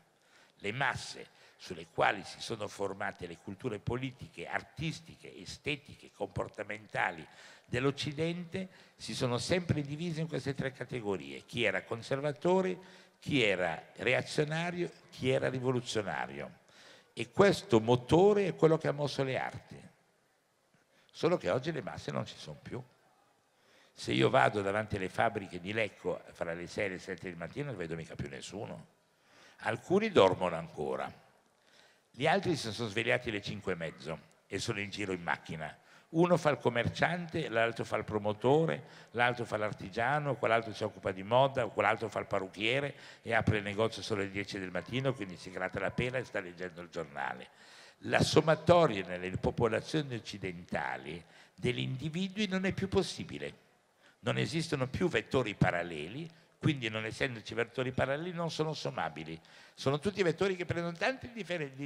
Le masse sulle quali si sono formate le culture politiche, artistiche, estetiche, comportamentali dell'Occidente si sono sempre divise in queste tre categorie, chi era conservatore, chi era reazionario, chi era rivoluzionario. E questo motore è quello che ha mosso le arti. Solo che oggi le masse non ci sono più. Se io vado davanti alle fabbriche di Lecco fra le 6 e le 7 di mattina non vedo mica più nessuno. Alcuni dormono ancora. Gli altri si sono svegliati alle 5 e mezzo e sono in giro in macchina uno fa il commerciante, l'altro fa il promotore, l'altro fa l'artigiano, quell'altro si occupa di moda, quell'altro fa il parrucchiere e apre il negozio solo alle 10 del mattino, quindi si gratta la pena e sta leggendo il giornale. La sommatoria nelle popolazioni occidentali degli individui non è più possibile. Non esistono più vettori paralleli, quindi non essendoci vettori paralleli non sono sommabili. Sono tutti vettori che prendono tante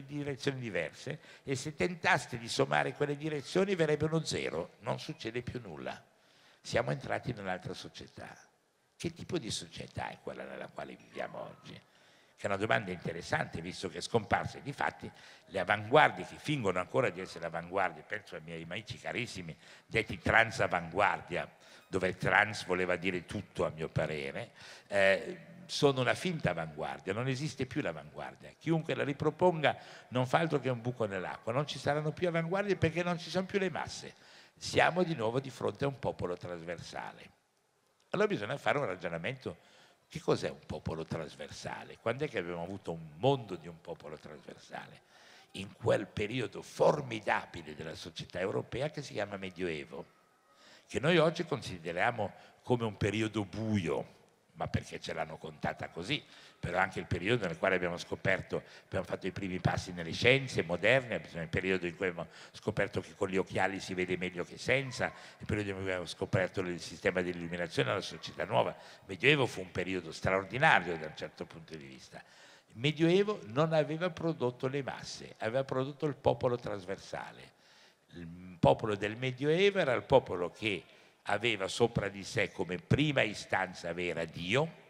direzioni diverse e se tentaste di sommare quelle direzioni verrebbe uno zero, non succede più nulla. Siamo entrati in un'altra società. Che tipo di società è quella nella quale viviamo oggi? che è una domanda interessante visto che scomparse di Difatti, le avanguardie che fingono ancora di essere avanguardie, penso ai miei amici carissimi, detti transavanguardia, dove il trans voleva dire tutto a mio parere, eh, sono una finta avanguardia, non esiste più l'avanguardia. Chiunque la riproponga non fa altro che un buco nell'acqua, non ci saranno più avanguardie perché non ci sono più le masse. Siamo di nuovo di fronte a un popolo trasversale. Allora bisogna fare un ragionamento. Che cos'è un popolo trasversale? Quando è che abbiamo avuto un mondo di un popolo trasversale? In quel periodo formidabile della società europea che si chiama Medioevo che noi oggi consideriamo come un periodo buio, ma perché ce l'hanno contata così, però anche il periodo nel quale abbiamo scoperto, abbiamo fatto i primi passi nelle scienze moderne, il periodo in cui abbiamo scoperto che con gli occhiali si vede meglio che senza, il periodo in cui abbiamo scoperto il sistema dell'illuminazione alla società nuova. Il Medioevo fu un periodo straordinario da un certo punto di vista. Il Medioevo non aveva prodotto le masse, aveva prodotto il popolo trasversale il popolo del Medioevo era il popolo che aveva sopra di sé come prima istanza vera Dio,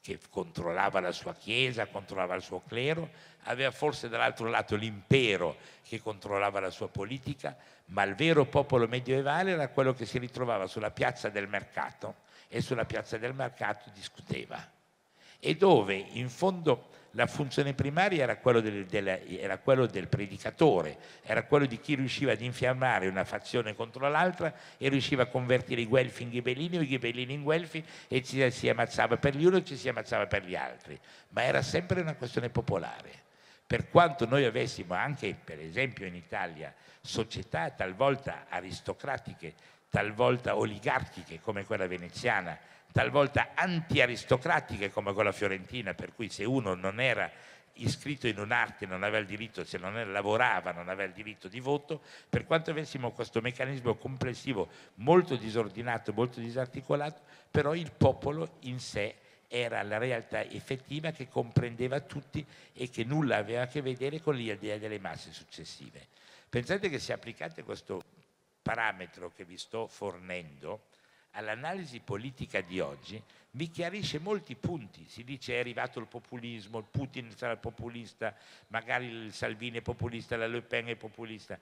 che controllava la sua chiesa, controllava il suo clero, aveva forse dall'altro lato l'impero che controllava la sua politica, ma il vero popolo medievale era quello che si ritrovava sulla piazza del mercato e sulla piazza del mercato discuteva. E dove in fondo la funzione primaria era quella del, del predicatore, era quello di chi riusciva ad infiammare una fazione contro l'altra e riusciva a convertire i guelfi in ghibellini o i ghibellini in guelfi e ci si ammazzava per gli uni o ci si ammazzava per gli altri, ma era sempre una questione popolare. Per quanto noi avessimo anche, per esempio in Italia, società talvolta aristocratiche, talvolta oligarchiche come quella veneziana, talvolta anti-aristocratiche come quella fiorentina, per cui se uno non era iscritto in un'arte non aveva il diritto, se non lavorava non aveva il diritto di voto, per quanto avessimo questo meccanismo complessivo molto disordinato, molto disarticolato, però il popolo in sé era la realtà effettiva che comprendeva tutti e che nulla aveva a che vedere con l'idea delle masse successive. Pensate che se applicate questo parametro che vi sto fornendo, all'analisi politica di oggi mi chiarisce molti punti. Si dice è arrivato il populismo, il Putin sarà populista, magari il Salvini è populista, la Le Pen è populista.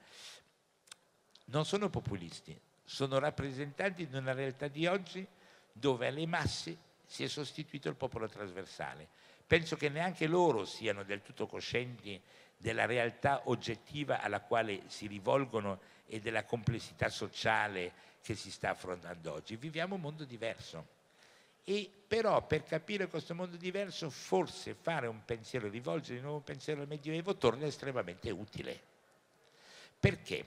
Non sono populisti, sono rappresentanti di una realtà di oggi dove alle masse si è sostituito il popolo trasversale. Penso che neanche loro siano del tutto coscienti della realtà oggettiva alla quale si rivolgono e della complessità sociale che si sta affrontando oggi, viviamo un mondo diverso. E però per capire questo mondo diverso forse fare un pensiero, rivolgere di nuovo un pensiero al Medioevo torna estremamente utile. Perché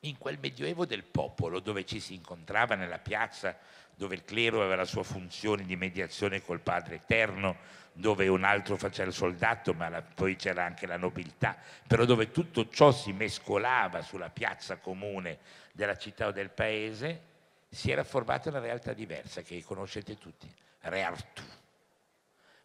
in quel Medioevo del popolo dove ci si incontrava nella piazza, dove il clero aveva la sua funzione di mediazione col Padre Eterno, dove un altro faceva il soldato, ma la, poi c'era anche la nobiltà, però dove tutto ciò si mescolava sulla piazza comune della città o del paese, si era formata una realtà diversa che conoscete tutti, Re Artù.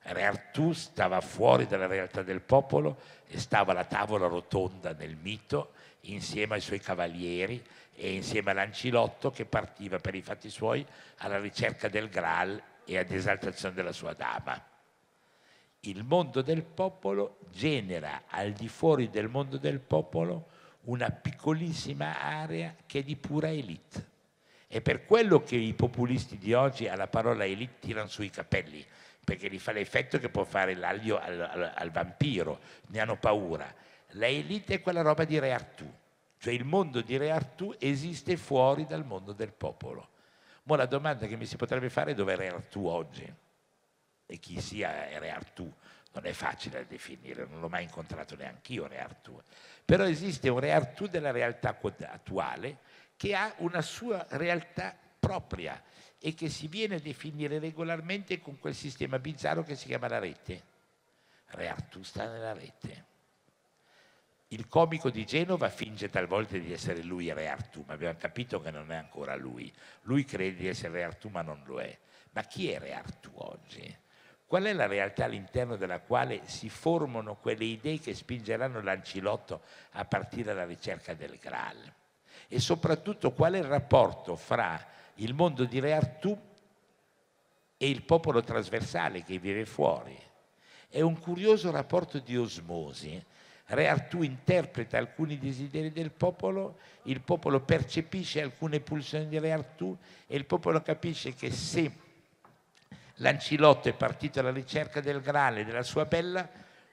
Re Artù stava fuori dalla realtà del popolo e stava alla tavola rotonda del mito insieme ai suoi cavalieri e insieme a Lancilotto che partiva per i fatti suoi alla ricerca del Graal e ad esaltazione della sua dama. Il mondo del popolo genera al di fuori del mondo del popolo una piccolissima area che è di pura elite. È per quello che i populisti di oggi alla parola elite tirano sui capelli, perché gli fa l'effetto che può fare l'aglio al, al, al vampiro, ne hanno paura. La elite è quella roba di Re Artù cioè il mondo di Re Artù esiste fuori dal mondo del popolo. Ma la domanda che mi si potrebbe fare è dove è Re Artù oggi? E chi sia Re Artù? Non è facile da definire, non l'ho mai incontrato neanche io Re Artù. Però esiste un Re Artù della realtà attuale che ha una sua realtà propria e che si viene a definire regolarmente con quel sistema bizzarro che si chiama la rete. Re Artù sta nella rete il comico di Genova finge talvolta di essere lui Re Artù, ma abbiamo capito che non è ancora lui. Lui crede di essere Re Artù, ma non lo è. Ma chi è Re Artù oggi? Qual è la realtà all'interno della quale si formano quelle idee che spingeranno l'Ancilotto a partire alla ricerca del Graal? E soprattutto qual è il rapporto fra il mondo di Re Artù e il popolo trasversale che vive fuori? È un curioso rapporto di osmosi Re Artù interpreta alcuni desideri del popolo, il popolo percepisce alcune pulsioni di Re Artù e il popolo capisce che se Lancilotto è partito alla ricerca del Graal e della sua bella,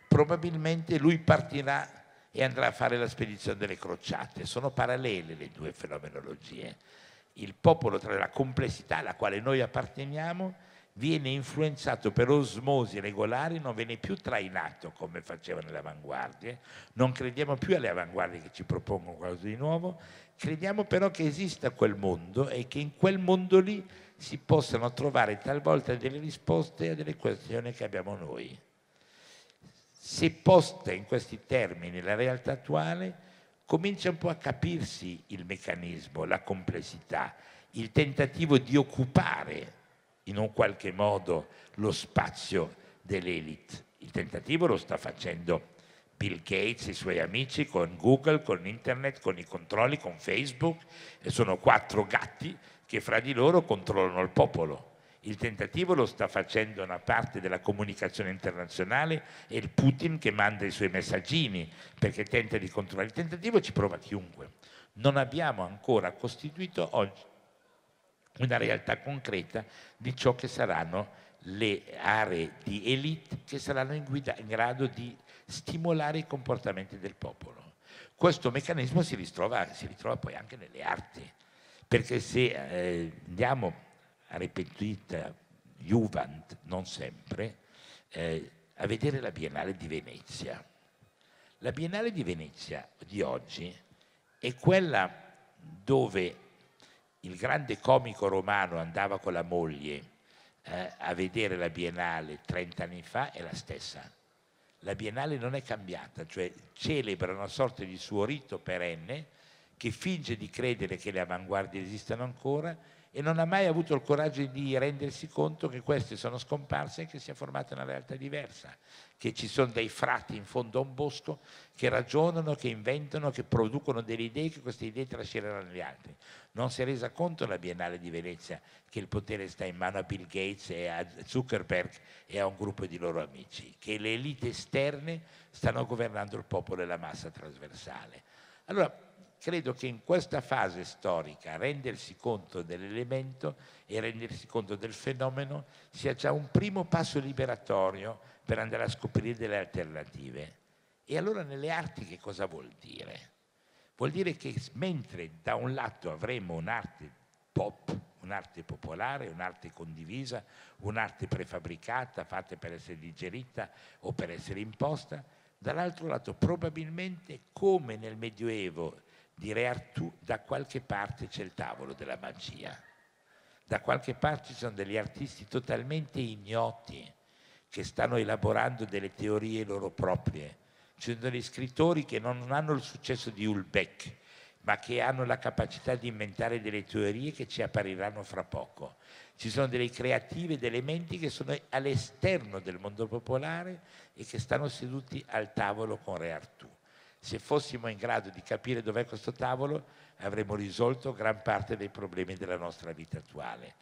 probabilmente lui partirà e andrà a fare la spedizione delle crociate. Sono parallele le due fenomenologie. Il popolo tra la complessità alla quale noi apparteniamo viene influenzato per osmosi regolari, non viene più trainato come facevano le avanguardie, non crediamo più alle avanguardie che ci propongono qualcosa di nuovo, crediamo però che esista quel mondo e che in quel mondo lì si possano trovare talvolta delle risposte a delle questioni che abbiamo noi. Se posta in questi termini la realtà attuale, comincia un po' a capirsi il meccanismo, la complessità, il tentativo di occupare in un qualche modo lo spazio dell'elite. Il tentativo lo sta facendo Bill Gates e i suoi amici con Google, con Internet, con i controlli, con Facebook e sono quattro gatti che fra di loro controllano il popolo. Il tentativo lo sta facendo una parte della comunicazione internazionale e il Putin che manda i suoi messaggini perché tenta di controllare. Il tentativo ci prova chiunque. Non abbiamo ancora costituito oggi una realtà concreta di ciò che saranno le aree di elite che saranno in, guida, in grado di stimolare i comportamenti del popolo. Questo meccanismo si ritrova, si ritrova poi anche nelle arti, perché se eh, andiamo a ripetita Juvent, non sempre, eh, a vedere la Biennale di Venezia. La Biennale di Venezia di oggi è quella dove il grande comico romano andava con la moglie eh, a vedere la Biennale 30 anni fa è la stessa. La Biennale non è cambiata, cioè celebra una sorta di suo rito perenne che finge di credere che le avanguardie esistano ancora e non ha mai avuto il coraggio di rendersi conto che queste sono scomparse e che si è formata una realtà diversa, che ci sono dei frati in fondo a un bosco che ragionano, che inventano, che producono delle idee, che queste idee trascineranno gli altri. Non si è resa conto la Biennale di Venezia che il potere sta in mano a Bill Gates e a Zuckerberg e a un gruppo di loro amici, che le elite esterne stanno governando il popolo e la massa trasversale. Allora, credo che in questa fase storica rendersi conto dell'elemento e rendersi conto del fenomeno sia già un primo passo liberatorio per andare a scoprire delle alternative. E allora nelle arti che cosa vuol dire? Vuol dire che mentre da un lato avremo un'arte pop, un'arte popolare, un'arte condivisa, un'arte prefabbricata, fatta per essere digerita o per essere imposta, dall'altro lato probabilmente come nel Medioevo di Re Artù da qualche parte c'è il tavolo della magia. Da qualche parte ci sono degli artisti totalmente ignoti che stanno elaborando delle teorie loro proprie ci sono degli scrittori che non hanno il successo di Ulbeck, ma che hanno la capacità di inventare delle teorie che ci appariranno fra poco. Ci sono delle creative, delle menti che sono all'esterno del mondo popolare e che stanno seduti al tavolo con Re Artù. Se fossimo in grado di capire dov'è questo tavolo, avremmo risolto gran parte dei problemi della nostra vita attuale.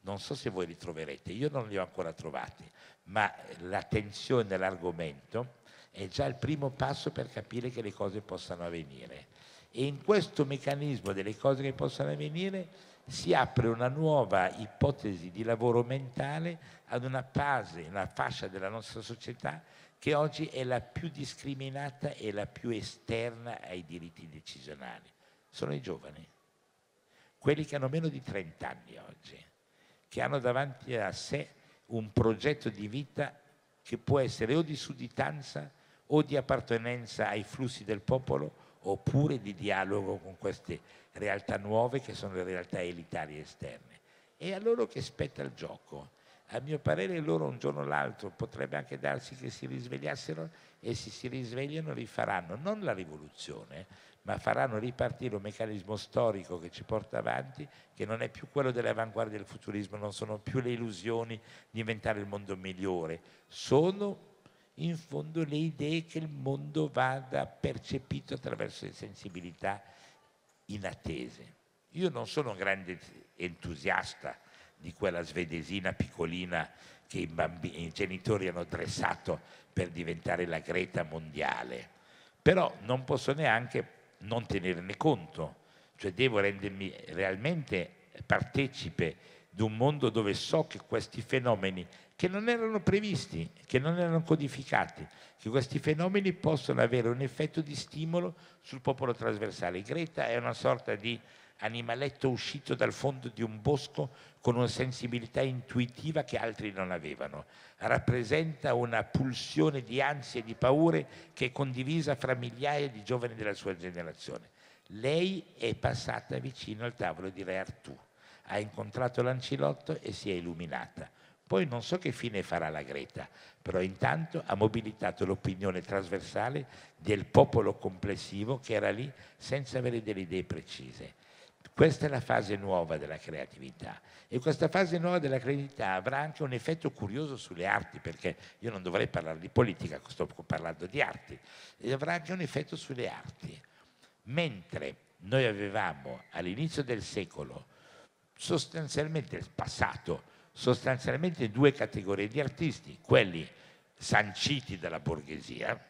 Non so se voi li troverete, io non li ho ancora trovati, ma l'attenzione all'argomento è già il primo passo per capire che le cose possano avvenire. E in questo meccanismo delle cose che possono avvenire si apre una nuova ipotesi di lavoro mentale ad una fase, una fascia della nostra società che oggi è la più discriminata e la più esterna ai diritti decisionali. Sono i giovani, quelli che hanno meno di 30 anni oggi, che hanno davanti a sé un progetto di vita che può essere o di sudditanza o di appartenenza ai flussi del popolo oppure di dialogo con queste realtà nuove che sono le realtà elitarie esterne. È a loro che spetta il gioco. A mio parere loro un giorno o l'altro potrebbe anche darsi che si risvegliassero e se si risvegliano rifaranno non la rivoluzione, ma faranno ripartire un meccanismo storico che ci porta avanti, che non è più quello delle avanguardie del futurismo, non sono più le illusioni di inventare il mondo migliore, sono in fondo le idee che il mondo vada percepito attraverso le sensibilità inattese. Io non sono un grande entusiasta di quella svedesina piccolina che i, bambini, i genitori hanno dressato per diventare la Greta mondiale, però non posso neanche non tenerne conto, cioè devo rendermi realmente partecipe di un mondo dove so che questi fenomeni che non erano previsti, che non erano codificati, che questi fenomeni possono avere un effetto di stimolo sul popolo trasversale. Greta è una sorta di animaletto uscito dal fondo di un bosco con una sensibilità intuitiva che altri non avevano. Rappresenta una pulsione di ansie e di paure che è condivisa fra migliaia di giovani della sua generazione. Lei è passata vicino al tavolo di Re Artù, ha incontrato Lancilotto e si è illuminata. Poi non so che fine farà la Greta, però intanto ha mobilitato l'opinione trasversale del popolo complessivo che era lì senza avere delle idee precise. Questa è la fase nuova della creatività e questa fase nuova della creatività avrà anche un effetto curioso sulle arti, perché io non dovrei parlare di politica, sto parlando di arti, e avrà anche un effetto sulle arti. Mentre noi avevamo all'inizio del secolo sostanzialmente il passato, sostanzialmente due categorie di artisti, quelli sanciti dalla borghesia,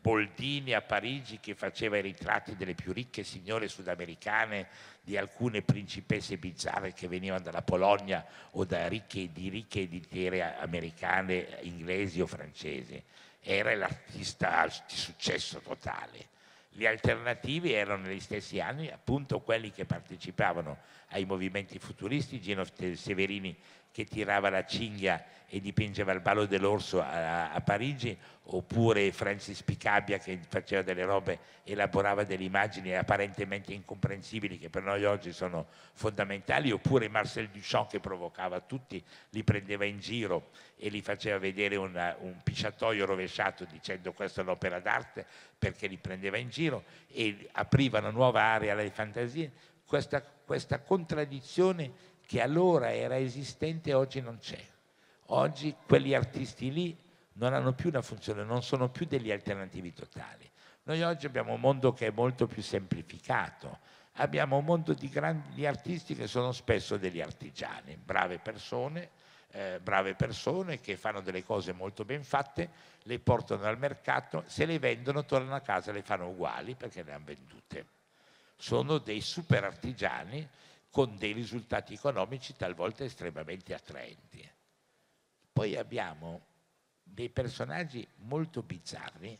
Boldini a Parigi che faceva i ritratti delle più ricche signore sudamericane, di alcune principesse bizzarre che venivano dalla Polonia o da ricche, di ricche editiere americane, inglesi o francesi. Era l'artista di successo totale. Gli alternativi erano negli stessi anni appunto quelli che partecipavano ai movimenti futuristi, Gino Severini che tirava la cinghia e dipingeva il ballo dell'orso a, a, Parigi, oppure Francis Picabia che faceva delle robe, elaborava delle immagini apparentemente incomprensibili che per noi oggi sono fondamentali, oppure Marcel Duchamp che provocava tutti, li prendeva in giro e li faceva vedere una, un pisciatoio rovesciato dicendo questa è un'opera d'arte perché li prendeva in giro e apriva una nuova area alle fantasie. Questa questa contraddizione che allora era esistente e oggi non c'è. Oggi quegli artisti lì non hanno più una funzione, non sono più degli alternativi totali. Noi oggi abbiamo un mondo che è molto più semplificato, abbiamo un mondo di grandi artisti che sono spesso degli artigiani, brave persone, eh, brave persone che fanno delle cose molto ben fatte, le portano al mercato, se le vendono tornano a casa e le fanno uguali perché le hanno vendute sono dei super artigiani con dei risultati economici talvolta estremamente attraenti. Poi abbiamo dei personaggi molto bizzarri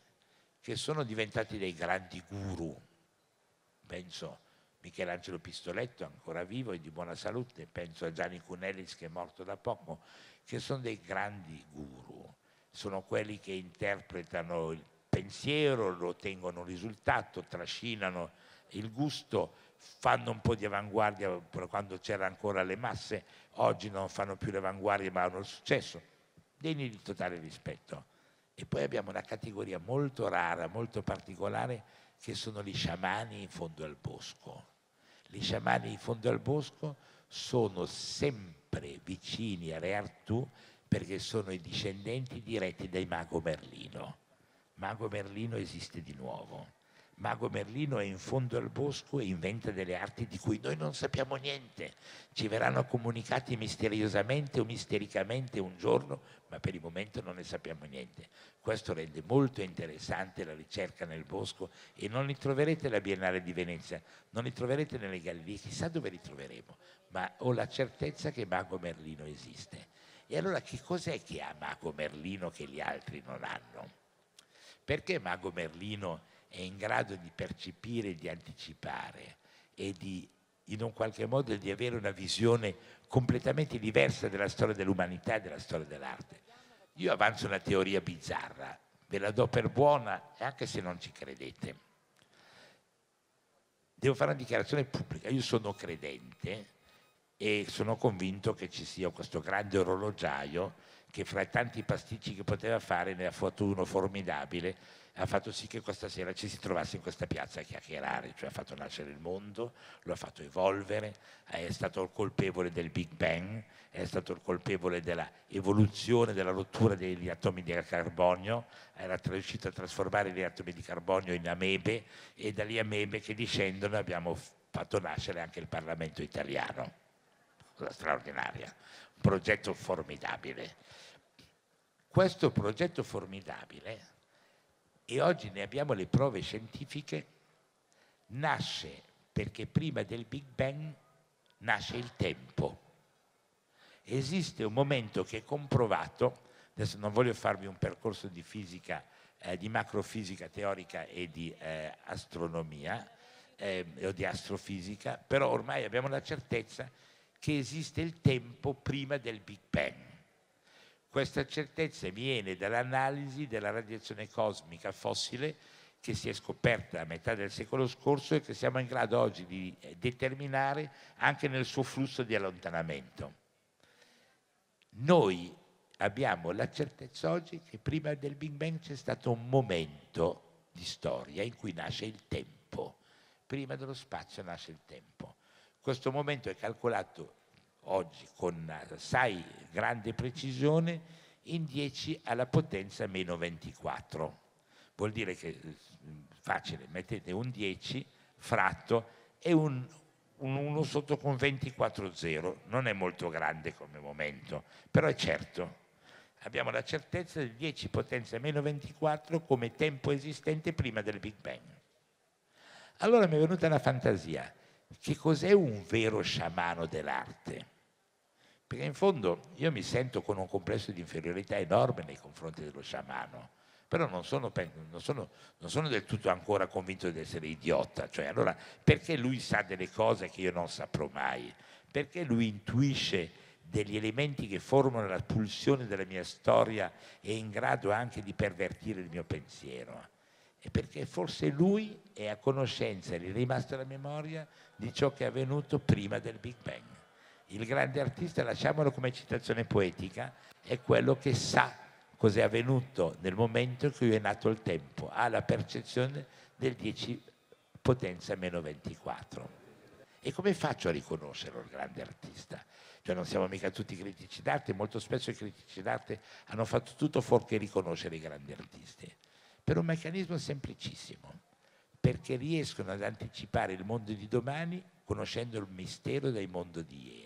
che sono diventati dei grandi guru. Penso Michelangelo Pistoletto, ancora vivo e di buona salute, penso a Gianni Cunelis che è morto da poco, che sono dei grandi guru, sono quelli che interpretano il pensiero, lo ottengono risultato, trascinano il gusto, fanno un po' di avanguardia quando c'erano ancora le masse, oggi non fanno più le avanguardie ma hanno il successo, degni di totale rispetto. E poi abbiamo una categoria molto rara, molto particolare, che sono gli sciamani in fondo al bosco. Gli sciamani in fondo al bosco sono sempre vicini a Re Artù perché sono i discendenti diretti dei Mago Merlino. Mago Merlino esiste di nuovo Mago Merlino è in fondo al bosco e inventa delle arti di cui noi non sappiamo niente. Ci verranno comunicati misteriosamente o mistericamente un giorno, ma per il momento non ne sappiamo niente. Questo rende molto interessante la ricerca nel bosco e non li troverete alla Biennale di Venezia, non li troverete nelle gallerie, chissà dove li troveremo, ma ho la certezza che Mago Merlino esiste. E allora che cos'è che ha Mago Merlino che gli altri non hanno? Perché Mago Merlino è in grado di percepire, di anticipare e di in un qualche modo di avere una visione completamente diversa della storia dell'umanità e della storia dell'arte. Io avanzo una teoria bizzarra, ve la do per buona anche se non ci credete. Devo fare una dichiarazione pubblica, io sono credente e sono convinto che ci sia questo grande orologiaio che fra i tanti pasticci che poteva fare ne ha fatto uno formidabile ha fatto sì che questa sera ci si trovasse in questa piazza a chiacchierare, cioè ha fatto nascere il mondo, lo ha fatto evolvere, è stato il colpevole del Big Bang, è stato il colpevole dell'evoluzione, della rottura degli atomi di carbonio, era riuscito a trasformare gli atomi di carbonio in amebe e da lì amebe che discendono abbiamo fatto nascere anche il Parlamento italiano. Cosa straordinaria, un progetto formidabile. Questo progetto formidabile e oggi ne abbiamo le prove scientifiche, nasce perché prima del Big Bang nasce il tempo. Esiste un momento che è comprovato, adesso non voglio farvi un percorso di fisica, eh, di macrofisica teorica e di eh, astronomia eh, o di astrofisica, però ormai abbiamo la certezza che esiste il tempo prima del Big Bang questa certezza viene dall'analisi della radiazione cosmica fossile che si è scoperta a metà del secolo scorso e che siamo in grado oggi di determinare anche nel suo flusso di allontanamento. Noi abbiamo la certezza oggi che prima del Big Bang c'è stato un momento di storia in cui nasce il tempo. Prima dello spazio nasce il tempo. Questo momento è calcolato oggi con assai grande precisione in 10 alla potenza meno 24. Vuol dire che, eh, facile, mettete un 10 fratto e un, un 1 sotto con 24 0. Non è molto grande come momento, però è certo. Abbiamo la certezza del 10 potenza meno 24 come tempo esistente prima del Big Bang. Allora mi è venuta la fantasia. Che cos'è un vero sciamano dell'arte? Perché in fondo io mi sento con un complesso di inferiorità enorme nei confronti dello sciamano, però non sono, non sono, non sono del tutto ancora convinto di essere idiota, cioè allora perché lui sa delle cose che io non saprò mai, perché lui intuisce degli elementi che formano la pulsione della mia storia e è in grado anche di pervertire il mio pensiero. E perché forse lui è a conoscenza, gli è rimasta la memoria di ciò che è avvenuto prima del Big Bang il grande artista, lasciamolo come citazione poetica, è quello che sa cos'è avvenuto nel momento in cui è nato il tempo, ha la percezione del 10 potenza meno 24. E come faccio a riconoscere il grande artista? Cioè non siamo mica tutti critici d'arte, molto spesso i critici d'arte hanno fatto tutto fuorché riconoscere i grandi artisti, per un meccanismo semplicissimo, perché riescono ad anticipare il mondo di domani conoscendo il mistero del mondo di ieri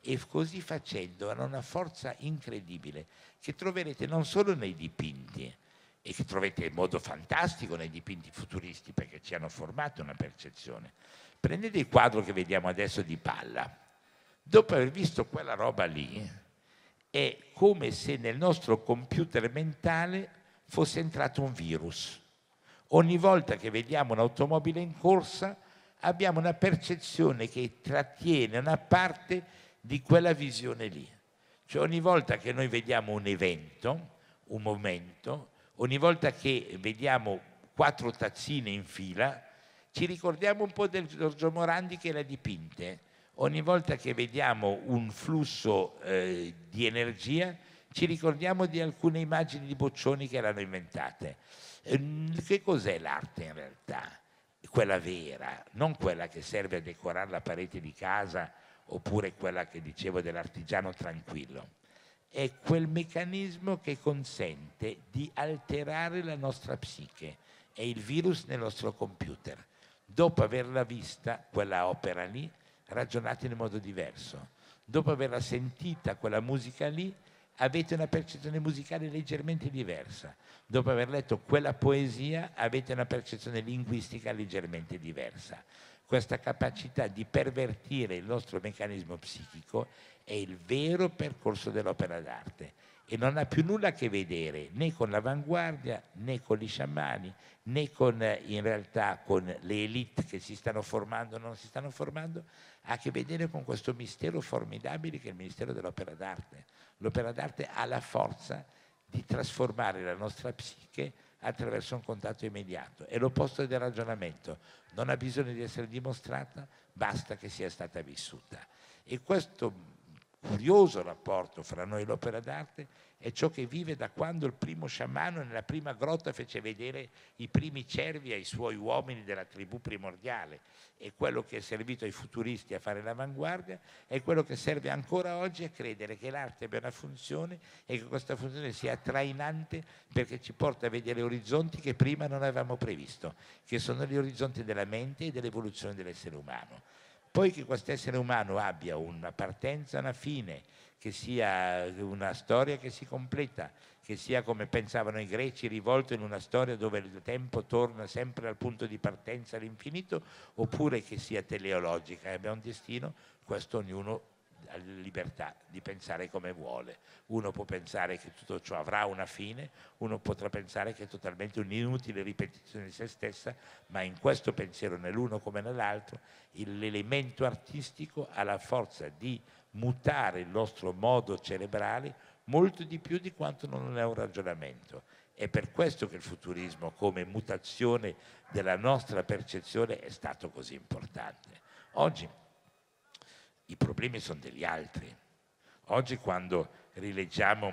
e così facendo hanno una forza incredibile che troverete non solo nei dipinti, e che trovate in modo fantastico nei dipinti futuristi perché ci hanno formato una percezione. Prendete il quadro che vediamo adesso di Palla. Dopo aver visto quella roba lì, è come se nel nostro computer mentale fosse entrato un virus. Ogni volta che vediamo un'automobile in corsa abbiamo una percezione che trattiene una parte di quella visione lì. Cioè ogni volta che noi vediamo un evento, un momento, ogni volta che vediamo quattro tazzine in fila, ci ricordiamo un po' del Giorgio Morandi che le ha dipinte. Ogni volta che vediamo un flusso eh, di energia, ci ricordiamo di alcune immagini di Boccioni che l'hanno inventate. Eh, che cos'è l'arte in realtà? Quella vera, non quella che serve a decorare la parete di casa oppure quella che dicevo dell'artigiano tranquillo. È quel meccanismo che consente di alterare la nostra psiche, è il virus nel nostro computer. Dopo averla vista, quella opera lì, ragionate in modo diverso. Dopo averla sentita, quella musica lì, avete una percezione musicale leggermente diversa. Dopo aver letto quella poesia, avete una percezione linguistica leggermente diversa. Questa capacità di pervertire il nostro meccanismo psichico è il vero percorso dell'opera d'arte e non ha più nulla a che vedere né con l'avanguardia né con gli sciamani né con eh, in realtà con le elite che si stanno formando o non si stanno formando, ha a che vedere con questo mistero formidabile che è il mistero dell'opera d'arte. L'opera d'arte ha la forza di trasformare la nostra psiche attraverso un contatto immediato. È l'opposto del ragionamento non ha bisogno di essere dimostrata, basta che sia stata vissuta. E questo curioso rapporto fra noi e l'opera d'arte è ciò che vive da quando il primo sciamano nella prima grotta fece vedere i primi cervi ai suoi uomini della tribù primordiale e quello che è servito ai futuristi a fare l'avanguardia è quello che serve ancora oggi a credere che l'arte abbia una funzione e che questa funzione sia trainante perché ci porta a vedere orizzonti che prima non avevamo previsto, che sono gli orizzonti della mente e dell'evoluzione dell'essere umano. Poi che quest'essere umano abbia una partenza, una fine, che sia una storia che si completa, che sia come pensavano i greci rivolto in una storia dove il tempo torna sempre al punto di partenza all'infinito, oppure che sia teleologica e abbia un destino, questo ognuno ha libertà di pensare come vuole. Uno può pensare che tutto ciò avrà una fine, uno potrà pensare che è totalmente un'inutile ripetizione di se stessa, ma in questo pensiero, nell'uno come nell'altro, l'elemento artistico ha la forza di mutare il nostro modo cerebrale molto di più di quanto non è un ragionamento. È per questo che il futurismo come mutazione della nostra percezione è stato così importante. Oggi i problemi sono degli altri. Oggi quando rileggiamo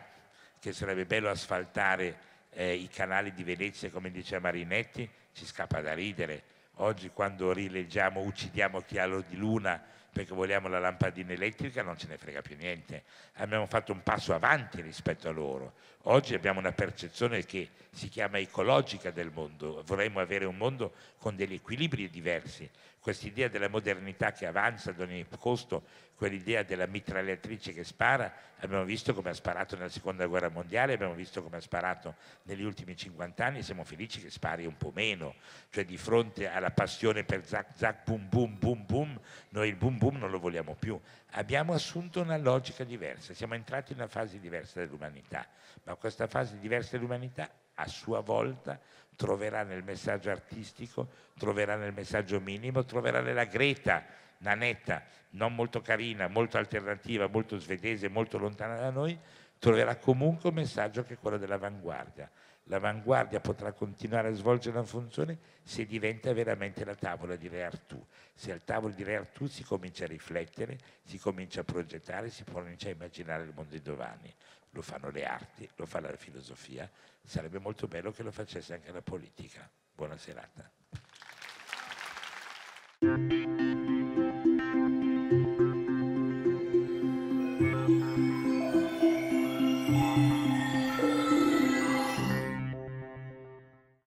che sarebbe bello asfaltare eh, i canali di Venezia, come diceva Marinetti, ci scappa da ridere. Oggi quando rileggiamo Uccidiamo Chiaro di Luna perché vogliamo la lampadina elettrica, non ce ne frega più niente. Abbiamo fatto un passo avanti rispetto a loro. Oggi abbiamo una percezione che si chiama ecologica del mondo, vorremmo avere un mondo con degli equilibri diversi, quest'idea della modernità che avanza ad ogni costo, quell'idea della mitragliatrice che spara, abbiamo visto come ha sparato nella seconda guerra mondiale, abbiamo visto come ha sparato negli ultimi 50 anni, siamo felici che spari un po' meno, cioè di fronte alla passione per zac zac boom boom boom boom, noi il boom boom non lo vogliamo più, abbiamo assunto una logica diversa, siamo entrati in una fase diversa dell'umanità, ma questa fase diversa dell'umanità a sua volta troverà nel messaggio artistico, troverà nel messaggio minimo, troverà nella Greta, nanetta, non molto carina, molto alternativa, molto svedese, molto lontana da noi, troverà comunque un messaggio che è quello dell'avanguardia. L'avanguardia potrà continuare a svolgere una funzione se diventa veramente la tavola di Re Artù. Se al tavolo di Re Artù si comincia a riflettere, si comincia a progettare, si comincia a immaginare il mondo di domani. Lo fanno le arti, lo fa la filosofia, sarebbe molto bello che lo facesse anche la politica. Buona serata.